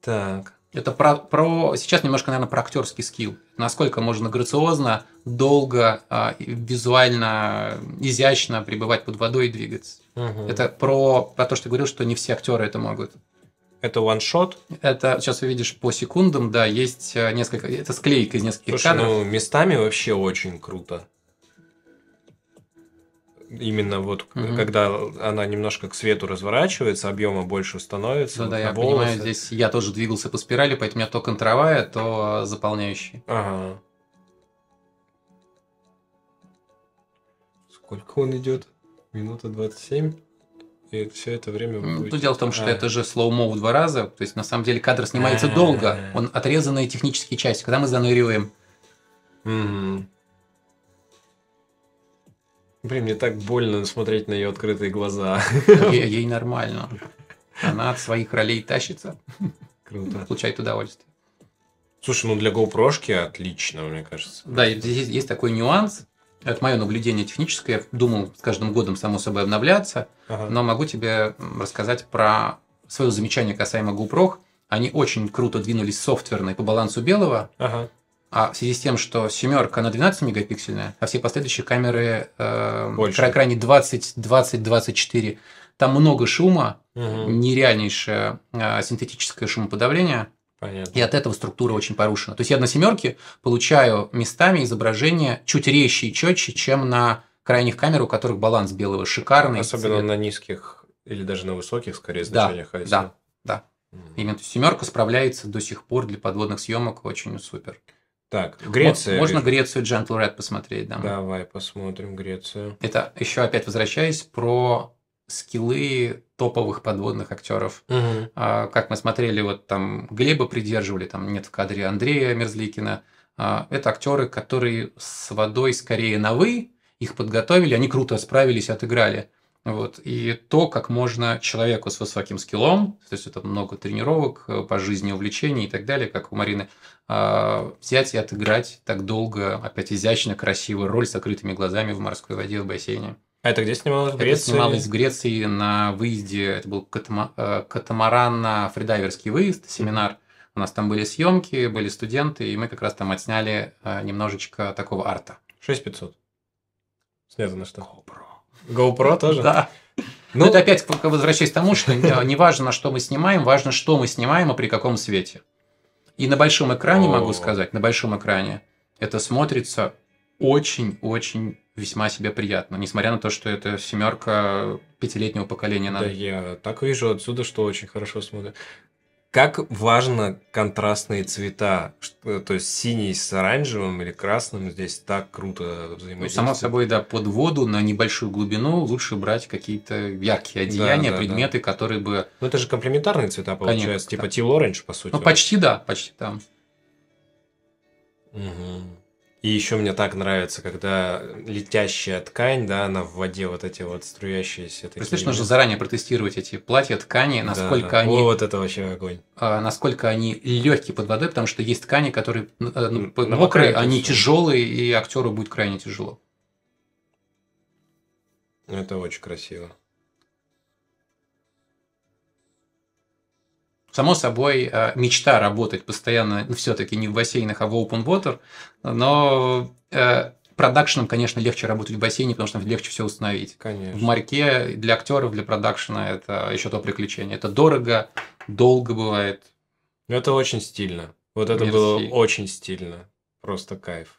Так. Это про, про сейчас немножко, наверное, про актерский скилл. Насколько можно грациозно, долго, э, визуально, изящно пребывать под водой и двигаться. Угу. Это про, про то, что ты говорил, что не все актеры это могут. Это ваншот? Это, сейчас увидишь по секундам, да, есть э, несколько, это склейка из нескольких Слушай, кадров. ну местами вообще очень круто. Именно вот, угу. когда она немножко к свету разворачивается, объема больше становится. Да, ну вот да, я волосы. понимаю, здесь я тоже двигался по спирали, поэтому у меня то контровая, то заполняющая. Ага. Сколько он идет? Минута 27 и все это время вы будете... Ну, дело в том, что а. это же слоумов два раза, то есть на самом деле кадр снимается А-а-а. долго, он отрезанная технические части, когда мы заныриваем. Угу. Блин, мне так больно смотреть на ее открытые глаза. Е- ей нормально. Она от своих ролей тащится. Круто. Получает удовольствие. Слушай, ну для GoPro отлично, мне кажется. Да, здесь есть такой нюанс, это мое наблюдение техническое, я думал с каждым годом, само собой, обновляться, ага. но могу тебе рассказать про свое замечание касаемо GoPro. Они очень круто двинулись софтверной по балансу белого, ага. а в связи с тем, что семерка на 12 мегапиксельная, а все последующие камеры э, Больше. край крайне 20, 20, 24, там много шума, угу. нереальнейшее э, синтетическое шумоподавление – Понятно. И от этого структура очень порушена. То есть я на семерке получаю местами изображение чуть резче и четче, чем на крайних камер, у которых баланс белого шикарный. Особенно цвет. на низких или даже на высоких, скорее, значениях. Да, ISO. да, да. Mm. Именно семерка справляется до сих пор для подводных съемок очень супер. Так, Греция. Вот, можно вижу. Грецию Gentle Red посмотреть, да? Давай посмотрим Грецию. Это еще опять возвращаясь про скиллы топовых подводных актеров. Угу. А, как мы смотрели, вот там Глеба придерживали, там нет в кадре Андрея Мерзликина. А, это актеры, которые с водой скорее на «вы», их подготовили, они круто справились, отыграли. Вот. И то, как можно человеку с высоким скиллом, то есть это много тренировок э, по жизни, увлечений и так далее, как у Марины, а, взять и отыграть так долго, опять изящно, красиво роль с закрытыми глазами в морской воде, в бассейне. А это где снималось? В Греции? Это снималось в Греции на выезде, это был катама... Э, катамаран на фридайверский выезд, семинар. У нас там были съемки, были студенты, и мы как раз там отсняли э, немножечко такого арта. 6500. Снято на что? GoPro. GoPro тоже? Да. Ну, ну это опять возвращаясь к тому, что не важно, что мы снимаем, важно, что мы снимаем и при каком свете. И на большом экране, могу сказать, на большом экране это смотрится очень-очень весьма себе приятно, несмотря на то, что это семерка пятилетнего поколения. Да, я так вижу отсюда, что очень хорошо смотрит. Как важно контрастные цвета, то есть синий с оранжевым или красным здесь так круто ну, взаимодействует. Ну, само собой, да, под воду на небольшую глубину лучше брать какие-то яркие одеяния, да, да, предметы, да. которые бы... Ну это же комплементарные цвета получаются, Конечно, типа да. оранж по сути. Ну почти да, почти там. Да. Угу. И еще мне так нравится, когда летящая ткань, да, она в воде вот эти вот струящиеся. Такие... Представляешь, нужно заранее протестировать эти платья, ткани, насколько да, да. они... О, вот это вообще огонь. А, насколько они легкие под водой, потому что есть ткани, которые ну, э, ну мокрые, мокрые они все. тяжелые, и актеру будет крайне тяжело. Это очень красиво. Само собой, э, мечта работать постоянно ну, все-таки не в бассейнах, а в open water, но э, продакшеном, конечно, легче работать в бассейне, потому что легче все установить. Конечно. В морьке для актеров, для продакшена это еще то приключение. Это дорого, долго бывает. Это очень стильно. Вот это Мерси. было очень стильно. Просто кайф.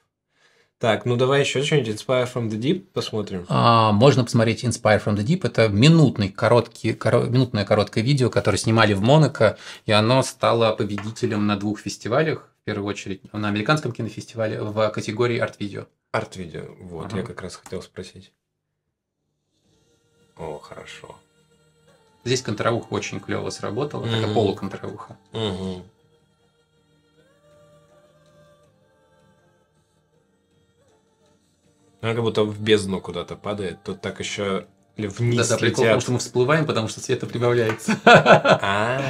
Так, ну давай еще что-нибудь Inspire from the Deep посмотрим. А, можно посмотреть Inspire from the Deep. Это минутный, короткий, коро... минутное короткое видео, которое снимали в Монако, и оно стало победителем на двух фестивалях. В первую очередь на американском кинофестивале в категории арт-видео. Арт-видео, вот, ага. я как раз хотел спросить. О, хорошо. Здесь контравуха очень клево сработала, угу. такая полуконтравуха. Угу. Она как будто в бездну куда-то падает. Тут так еще вниз Да-да, прикол в что мы всплываем, потому что света прибавляется. А,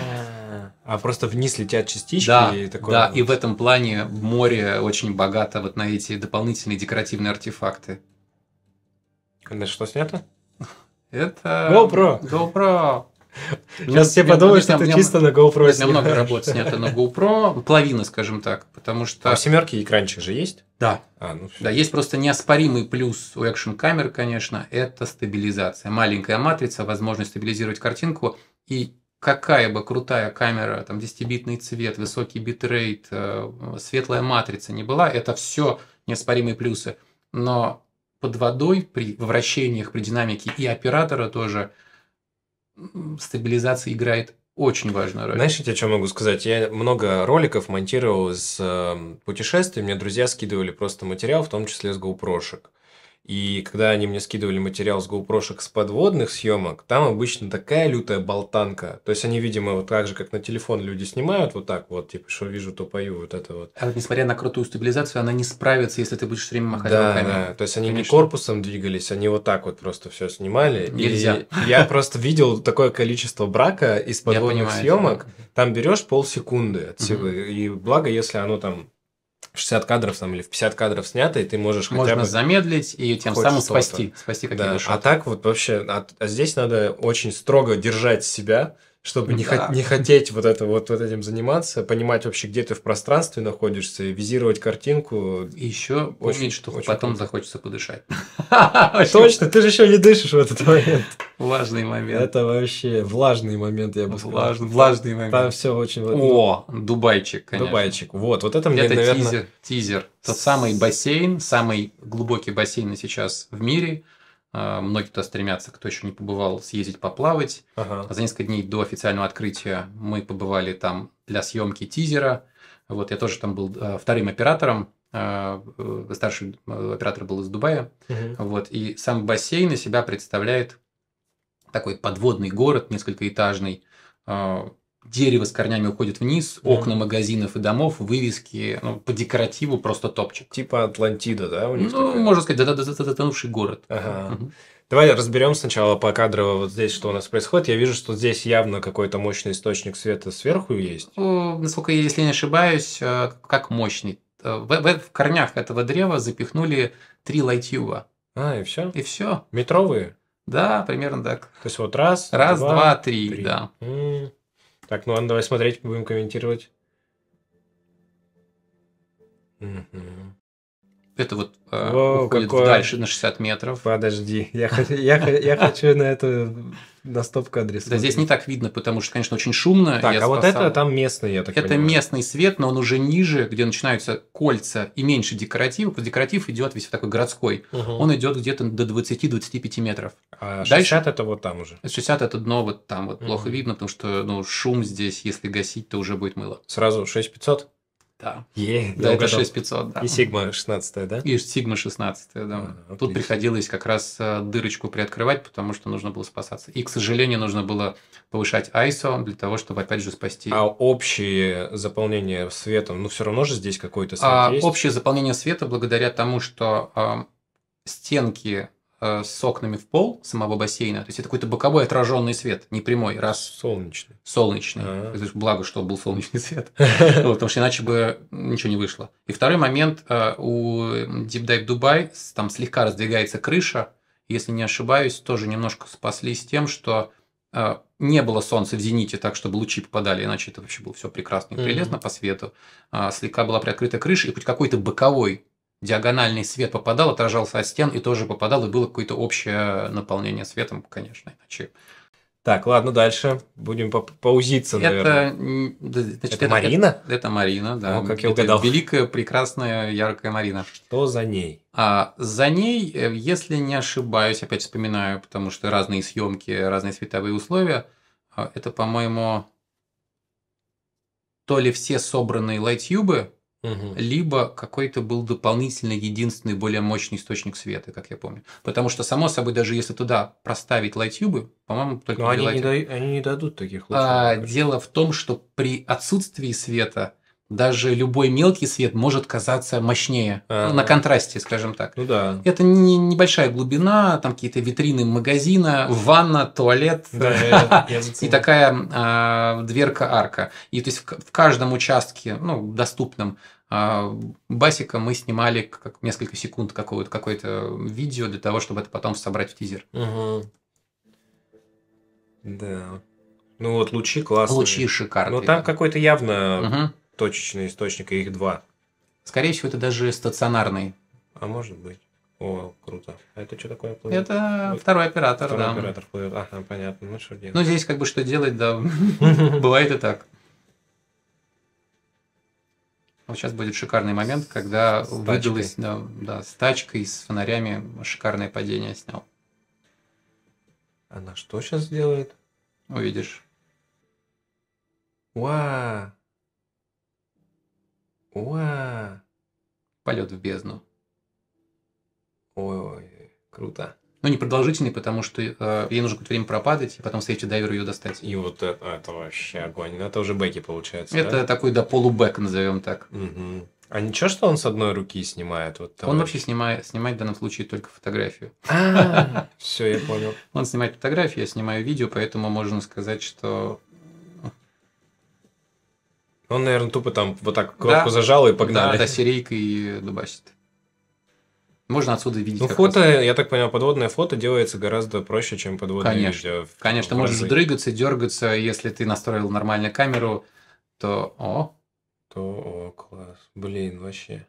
а просто вниз летят частички Да, и такое. да, вот. и в этом плане море очень богато вот на эти дополнительные декоративные артефакты. Это что снято? Это... GoPro. GoPro. Сейчас ну, все подумают, что это чисто на GoPro Здесь много работ снято на GoPro, половина, скажем так, потому что... А в семерке экранчик же есть? Да. А, ну, да, есть просто неоспоримый плюс у экшен камер, конечно, это стабилизация. Маленькая матрица, возможность стабилизировать картинку, и какая бы крутая камера, там 10-битный цвет, высокий битрейт, э, светлая матрица не была, это все неоспоримые плюсы. Но под водой при вращениях, при динамике и оператора тоже – стабилизация играет очень важную роль. Знаешь, я тебе что могу сказать? Я много роликов монтировал с э, путешествий, мне друзья скидывали просто материал, в том числе с GoPro-шек. И когда они мне скидывали материал с GoPro с подводных съемок, там обычно такая лютая болтанка. То есть они, видимо, вот так же, как на телефон люди снимают, вот так вот, типа, что вижу, то пою, вот это вот. А вот несмотря на крутую стабилизацию, она не справится, если ты будешь время махать да, руками. Да, то есть они Конечно. не корпусом двигались, они вот так вот просто все снимали. Нельзя. И я просто видел такое количество брака из подводных съемок. Там берешь полсекунды от силы. И благо, если оно там в 60 кадров там, или в 50 кадров снято, и ты можешь Можно хотя бы... замедлить и тем самым спасти, спасти какие-то да. А так вот вообще, а, а здесь надо очень строго держать себя, чтобы не, да. хот- не хотеть вот это вот, вот этим заниматься, понимать вообще, где ты в пространстве находишься, визировать картинку. И еще очень, помнить, что очень потом круто. захочется подышать. Точно, ты же еще не дышишь в этот момент. Влажный момент. Это вообще влажный момент, я бы сказал. Влажный момент. Там все очень... Ну, О, Дубайчик, конечно. Дубайчик, вот, вот это мне, наверное... тизер, тизер. Тот самый бассейн, самый глубокий бассейн сейчас в мире – а, многие-то стремятся, кто еще не побывал, съездить поплавать. Ага. За несколько дней до официального открытия мы побывали там для съемки тизера. Вот я тоже там был а, вторым оператором. А, э, старший э, оператор был из Дубая. Угу. Вот, и сам бассейн из себя представляет такой подводный город, несколькоэтажный, дерево с корнями уходит вниз, mm-hmm. окна магазинов и домов, вывески, ну, по декоративу просто топчик. Типа Атлантида, да, у них? Ну, такая? можно сказать, затонувший город. Ага. Угу. Давай разберем сначала по кадрово вот здесь, что у нас происходит. Я вижу, что здесь явно какой-то мощный источник света сверху есть. Ну, насколько я, если не ошибаюсь, э, как мощный. Э, в, в, в корнях этого древа запихнули три лайтюба. А, и все? И все. Метровые? Да, примерно так. То есть вот раз, раз, два, два три, три. да. М-м. Так, ну ладно, давай смотреть, будем комментировать. Это вот Э, Воу, уходит какое... дальше на 60 метров. Подожди, я, хочу на эту на стоп-кадре Да здесь не так видно, потому что, конечно, очень шумно. Так, а спасал... вот это там местный, я так Это понимаю. местный свет, но он уже ниже, где начинаются кольца и меньше декоративов. Декоратив идет весь такой городской. Угу. Он идет где-то до 20-25 метров. А 60 Дальше... это вот там уже? 60 это дно вот там вот угу. плохо видно, потому что ну, шум здесь, если гасить, то уже будет мыло. Сразу 6500? Да. Е, да, это 6500, да. И Sigma 16, да? И Sigma 16, да. А, Тут приходилось как раз э, дырочку приоткрывать, потому что нужно было спасаться. И, к сожалению, нужно было повышать ISO для того, чтобы, опять же, спасти... А общее заполнение светом, ну, все равно же здесь какой-то свет а, есть? Общее заполнение света благодаря тому, что э, стенки Э, с окнами в пол самого бассейна. То есть это какой-то боковой отраженный свет, не прямой, раз. Солнечный. Солнечный. А-а-а. То есть, благо, что был солнечный свет. потому что иначе бы ничего не вышло. И второй момент. Э, у Deep Dive Dubai там слегка раздвигается крыша. Если не ошибаюсь, тоже немножко спаслись тем, что э, не было солнца в зените, так чтобы лучи попадали, иначе это вообще было все прекрасно и прелестно mm-hmm. по свету. А, слегка была приоткрыта крыша, и хоть какой-то боковой диагональный свет попадал, отражался от стен и тоже попадал, и было какое-то общее наполнение светом, конечно, иначе. Так, ладно, дальше. Будем па паузиться, это, наверное. Значит, это, это Марина? Это, это Марина, да. О, как я угадал. Это великая, прекрасная, яркая Марина. Что за ней? А, за ней, э, если не ошибаюсь, опять вспоминаю, потому что разные съемки, разные световые условия, а, это, по-моему, то ли все собранные лайтюбы, угу. либо какой-то был дополнительный единственный более мощный источник света, как я помню. Потому что, само собой, даже если туда проставить лайтюбы, по-моему, только... Но они, лайтюбы. не да, они не дадут таких лайтюбов. А, дело в том, что при отсутствии света даже любой мелкий свет может казаться мощнее а -а -а. на контрасте, скажем так. Ну да. Это не, небольшая глубина, там какие-то витрины магазина, ванна, туалет да, и такая э, дверка арка. И то есть в, в каждом участке, ну доступном э, басика мы снимали как, несколько секунд какое-то какое видео для того, чтобы это потом собрать в тизер. Угу. Да. Ну вот лучи классные. Лучи шикарные. Но ну, там какой-то явно угу точечный источник, и их два. Скорее всего, это даже стационарный. А может быть. О, круто. А это что такое плывет? Это вот. второй оператор, второй да. оператор плывет. Ага, понятно. Ну, что делать? Ну, здесь как бы что делать, да. Бывает и так. Вот сейчас будет шикарный момент, когда выдалось, да, да, с тачкой, с фонарями шикарное падение снял. Она что сейчас делает? Увидишь. Уа! Уа! Полет в бездну. Ой, круто. Ну, не продолжительный, потому что э, ей нужно какое-то время пропадать, и потом сейфти дайверу ее достать. И вот это, а, это вообще огонь. Ну, это уже бэки получается. Это да? такой да полубэк, назовем так. Угу. А ничего, что он с одной руки снимает? Вот товарищ? он вообще снимает, снимает в данном случае только фотографию. А, Все, я понял. Он снимает фотографию, я снимаю видео, поэтому можно сказать, что он, наверное, тупо там вот так кнопку да. зажал и погнали. Да, да, серийка и дубасит. Можно отсюда видеть. Ну, фото, раз. я так понял, подводное фото делается гораздо проще, чем подводное Конечно. видео. Конечно, ты можешь дрыгаться, дергаться, если ты настроил нормально камеру, то о. То о, класс. Блин, вообще.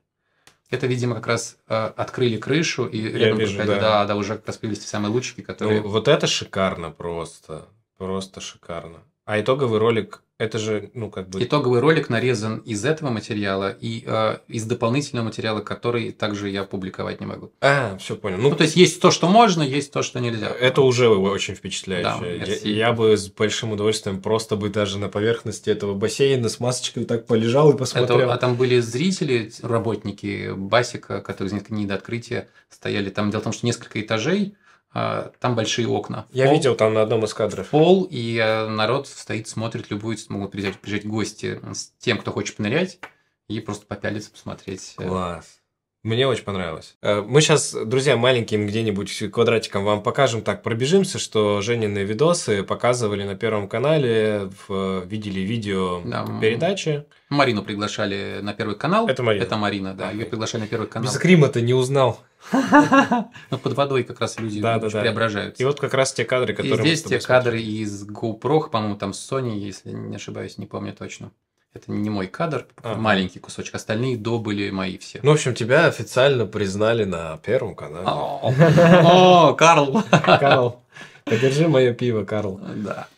Это, видимо, как раз э, открыли крышу и я рядом вижу, да. да, да, уже как раз появились те самые лучики, ну, которые. Ну, вот это шикарно просто. Просто шикарно. А итоговый ролик это же, ну, как бы... Итоговый ролик нарезан из этого материала и э, из дополнительного материала, который также я публиковать не могу. А, все понял. Ну, ну, то есть, есть то, что можно, есть то, что нельзя. Это уже очень впечатляюще. Да, merci. я, я бы с большим удовольствием просто бы даже на поверхности этого бассейна с масочкой так полежал и посмотрел. Это, а там были зрители, работники Басика, которые из открытия стояли. Там дело в том, что несколько этажей, там большие окна. Я видел там на одном из кадров. Пол, и народ стоит, смотрит, любуется, могут приезжать, приезжать гости с тем, кто хочет понырять, и просто попялиться, посмотреть. Класс. Мне очень понравилось. Э, мы сейчас, друзья, маленьким где-нибудь квадратиком вам покажем, так пробежимся, что Женины видосы показывали на Первом канале, в, видели видео да, передачи. Марину приглашали на Первый канал. Это Марина. Это Марина, да. Ее приглашали на Первый канал. Без крима то не узнал. Ну под водой как раз люди да, преображаются. И вот как раз те кадры, которые... И здесь те кадры из GoPro, по-моему, там Sony, если не ошибаюсь, не помню точно. Это не мой кадр, а. маленький кусочек. Остальные до были мои все. Ну, в общем, тебя официально признали на первом канале. О, Карл! Карл, подержи мое пиво, Карл. Да.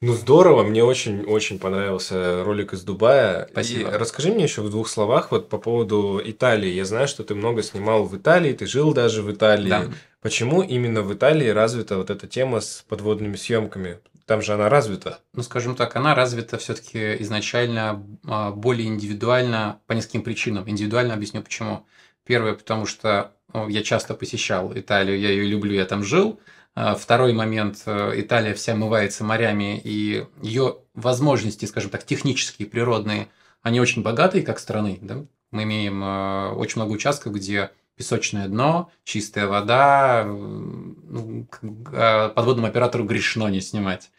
Ну здорово, мне очень-очень понравился ролик из Дубая. Спасибо. И расскажи мне еще в двух словах вот по поводу Италии. Я знаю, что ты много снимал в Италии, ты жил даже в Италии. Да. Почему именно в Италии развита вот эта тема с подводными съемками? Там же она развита. Ну, скажем так, она развита все-таки изначально а, более индивидуально по нескольким причинам. Индивидуально объясню почему. Первое, потому что ну, я часто посещал Италию, я ее люблю, я там жил. А, второй момент. Э, Италия вся омывается морями, и ее возможности, скажем так, технические, природные, они очень богатые как страны. Да? Мы имеем э, очень много участков, где песочное дно, чистая вода, ну, а, подводному оператору грешно не снимать.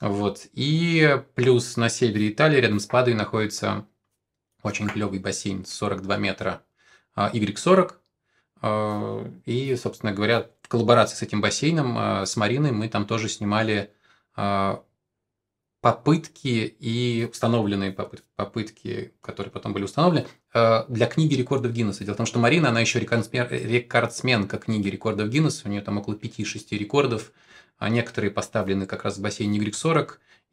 Вот. И плюс на севере Италии, рядом с Падой, находится очень клевый бассейн, 42 метра, а, Y40. И, собственно говоря, в коллаборации с этим бассейном, э, с Мариной, мы там тоже снимали э, попытки и установленные попытки, которые потом были установлены, э, для книги рекордов Гиннесса. Дело в том, что Марина, она еще рекордсменка книги рекордов Гиннесса, у нее там около 5-6 рекордов, а некоторые поставлены как раз в бассейне Y40,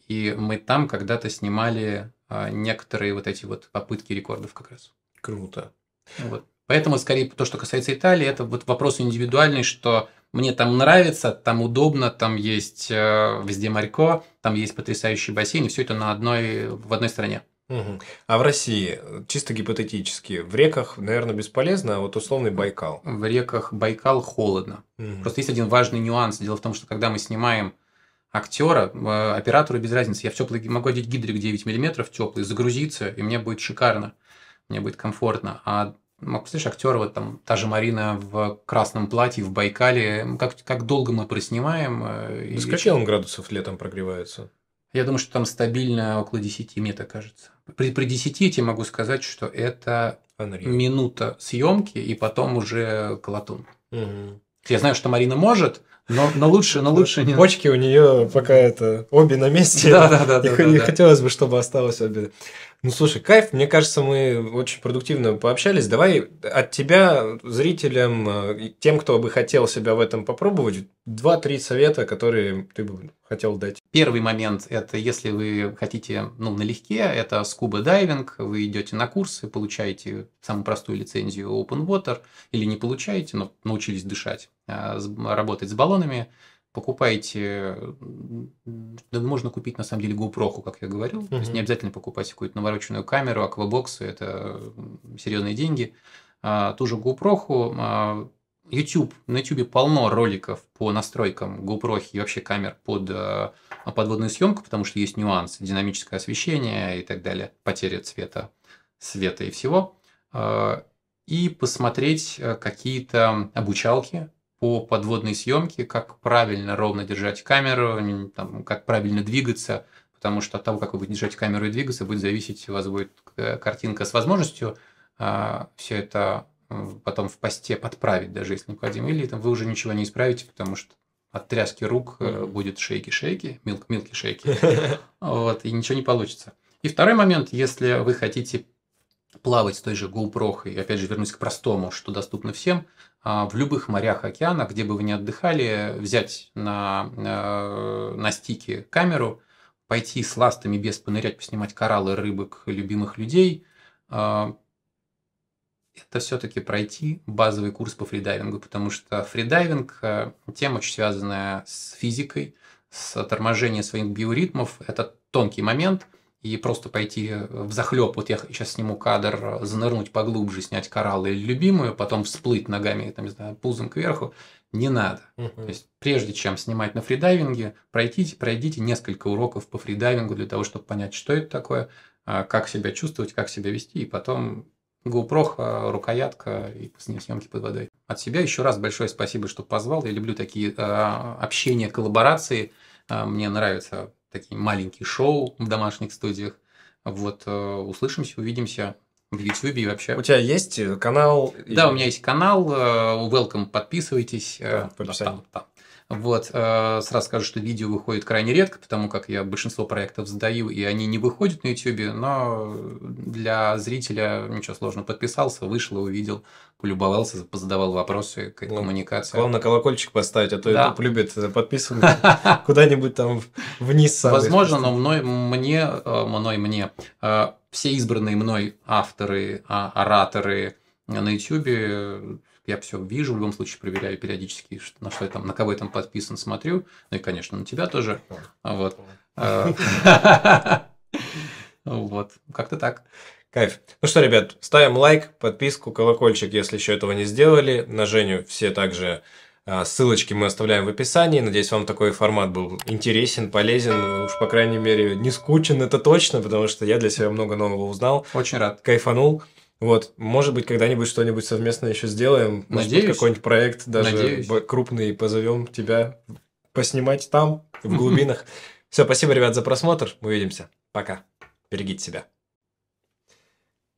и мы там когда-то снимали некоторые вот эти вот попытки рекордов как раз. Круто. Вот. Поэтому, скорее, то, что касается Италии, это вот вопрос индивидуальный, что мне там нравится, там удобно, там есть э, везде морько, там есть потрясающий бассейн, и все это на одной, в одной стране. Угу. А в России, чисто гипотетически, в реках, наверное, бесполезно, а вот условный Байкал. В реках Байкал холодно. Угу. Просто есть один важный нюанс. Дело в том, что когда мы снимаем актера, э, оператору без разницы, я в теплый могу одеть гидрик 9 мм теплый, загрузиться, и мне будет шикарно, мне будет комфортно. А ну, представляешь, актер вот там та же Марина в красном платье, в Байкале, как, как долго мы проснимаем. До э, и... скольки он градусов летом прогревается? Я думаю, что там стабильно около 10, мне так кажется. При, при 10 я тебе могу сказать, что это Unreal. минута съемки и потом уже колотун. Угу. Я знаю, что Марина может, но, но лучше, но лучше не. Почки у нее пока это обе на месте. Да, да, да. И да, да, хотелось бы, чтобы осталось обе. Ну, слушай, кайф. Мне кажется, мы очень продуктивно пообщались. Давай от тебя, зрителям, э, тем, кто бы хотел себя в этом попробовать, два-три совета, которые ты бы хотел дать. Первый момент – это если вы хотите ну, налегке, это скуба-дайвинг. Вы идете на курсы, получаете самую простую лицензию Open Water или не получаете, но научились дышать, а, работать с баллонами – покупаете, да можно купить на самом деле GoPro, как я говорил, uh-huh. то есть не обязательно покупать какую-то навороченную камеру, аквабоксы, это серьезные деньги. А, ту же GoPro, а, YouTube, на YouTube полно роликов по настройкам GoPro и вообще камер под а, подводную съемку, потому что есть нюанс, динамическое освещение и так далее, потеря цвета, света и всего. А, и посмотреть а, какие-то обучалки, по подводной съемке, как правильно ровно держать камеру, там, как правильно двигаться, потому что от того, как вы будете держать камеру и двигаться, будет зависеть, у вас будет э, картинка с возможностью а, э, все это потом в посте подправить, даже если необходимо, или там, вы уже ничего не исправите, потому что от тряски рук э, будет шейки-шейки, милк, милки шейки, вот, и ничего не получится. И второй момент, если вы хотите плавать с той же GoPro, и опять же вернусь к простому, что доступно всем, а, в любых морях, океана, где бы вы ни отдыхали, взять на, э, на стике камеру, пойти с ластами без понырять, поснимать кораллы, рыбок, любимых людей, а, это все-таки пройти базовый курс по фридайвингу, потому что фридайвинг э, – тема очень связанная с физикой, с торможением своих биоритмов. Это тонкий момент – и просто пойти э, в захлеб. Вот я сейчас сниму кадр, э, занырнуть поглубже, снять кораллы или любимую, потом всплыть ногами, там, не знаю, пузом кверху. Не надо. Угу. То есть, прежде чем снимать на фридайвинге, пройдите, пройдите несколько уроков по фридайвингу для того, чтобы понять, что это такое, а, как себя чувствовать, как себя вести, и потом GoPro, рукоятка и снимки под водой. От себя еще раз большое спасибо, что позвал. Я люблю такие а, общения, коллаборации. А, мне нравится такие маленькие шоу в домашних студиях. Вот, э, услышимся, увидимся в YouTube и вообще. У тебя есть э, канал? Да, у меня есть канал. Э, Welcome, подписывайтесь. Да, там, там. Вот, э, сразу скажу, что видео выходит крайне редко, потому как я большинство проектов сдаю, и они не выходят на YouTube, но для зрителя ничего сложного. Подписался, вышел, увидел, полюбовался, позадавал вопросы к ну, коммуникации. Главное, колокольчик поставить, а то да. YouTube любит подписываться куда-нибудь там вниз. Возможно, но мной, мне, э, мной, мне, э, все избранные мной авторы, а, ораторы на YouTube я все вижу, в любом случае проверяю периодически, на что я там, на кого я там подписан, смотрю. Ну и, конечно, на тебя тоже. Вот. Вот, как-то так. Кайф. Ну что, ребят, ставим лайк, подписку, колокольчик, если еще этого не сделали. На Женю все также а, Ссылочки мы оставляем в описании. Надеюсь, вам такой формат был интересен, полезен. Уж, по крайней мере, не скучен, это точно, потому что я для себя много нового узнал. Очень рад. Кайфанул. Вот, может быть, когда-нибудь что-нибудь совместно еще сделаем. Может Надеюсь. какой-нибудь проект даже Надеюсь. крупный позовем тебя поснимать там, в глубинах. Все, спасибо, ребят, за просмотр. Увидимся. Пока. Берегите себя.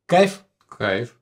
Кайф. Кайф.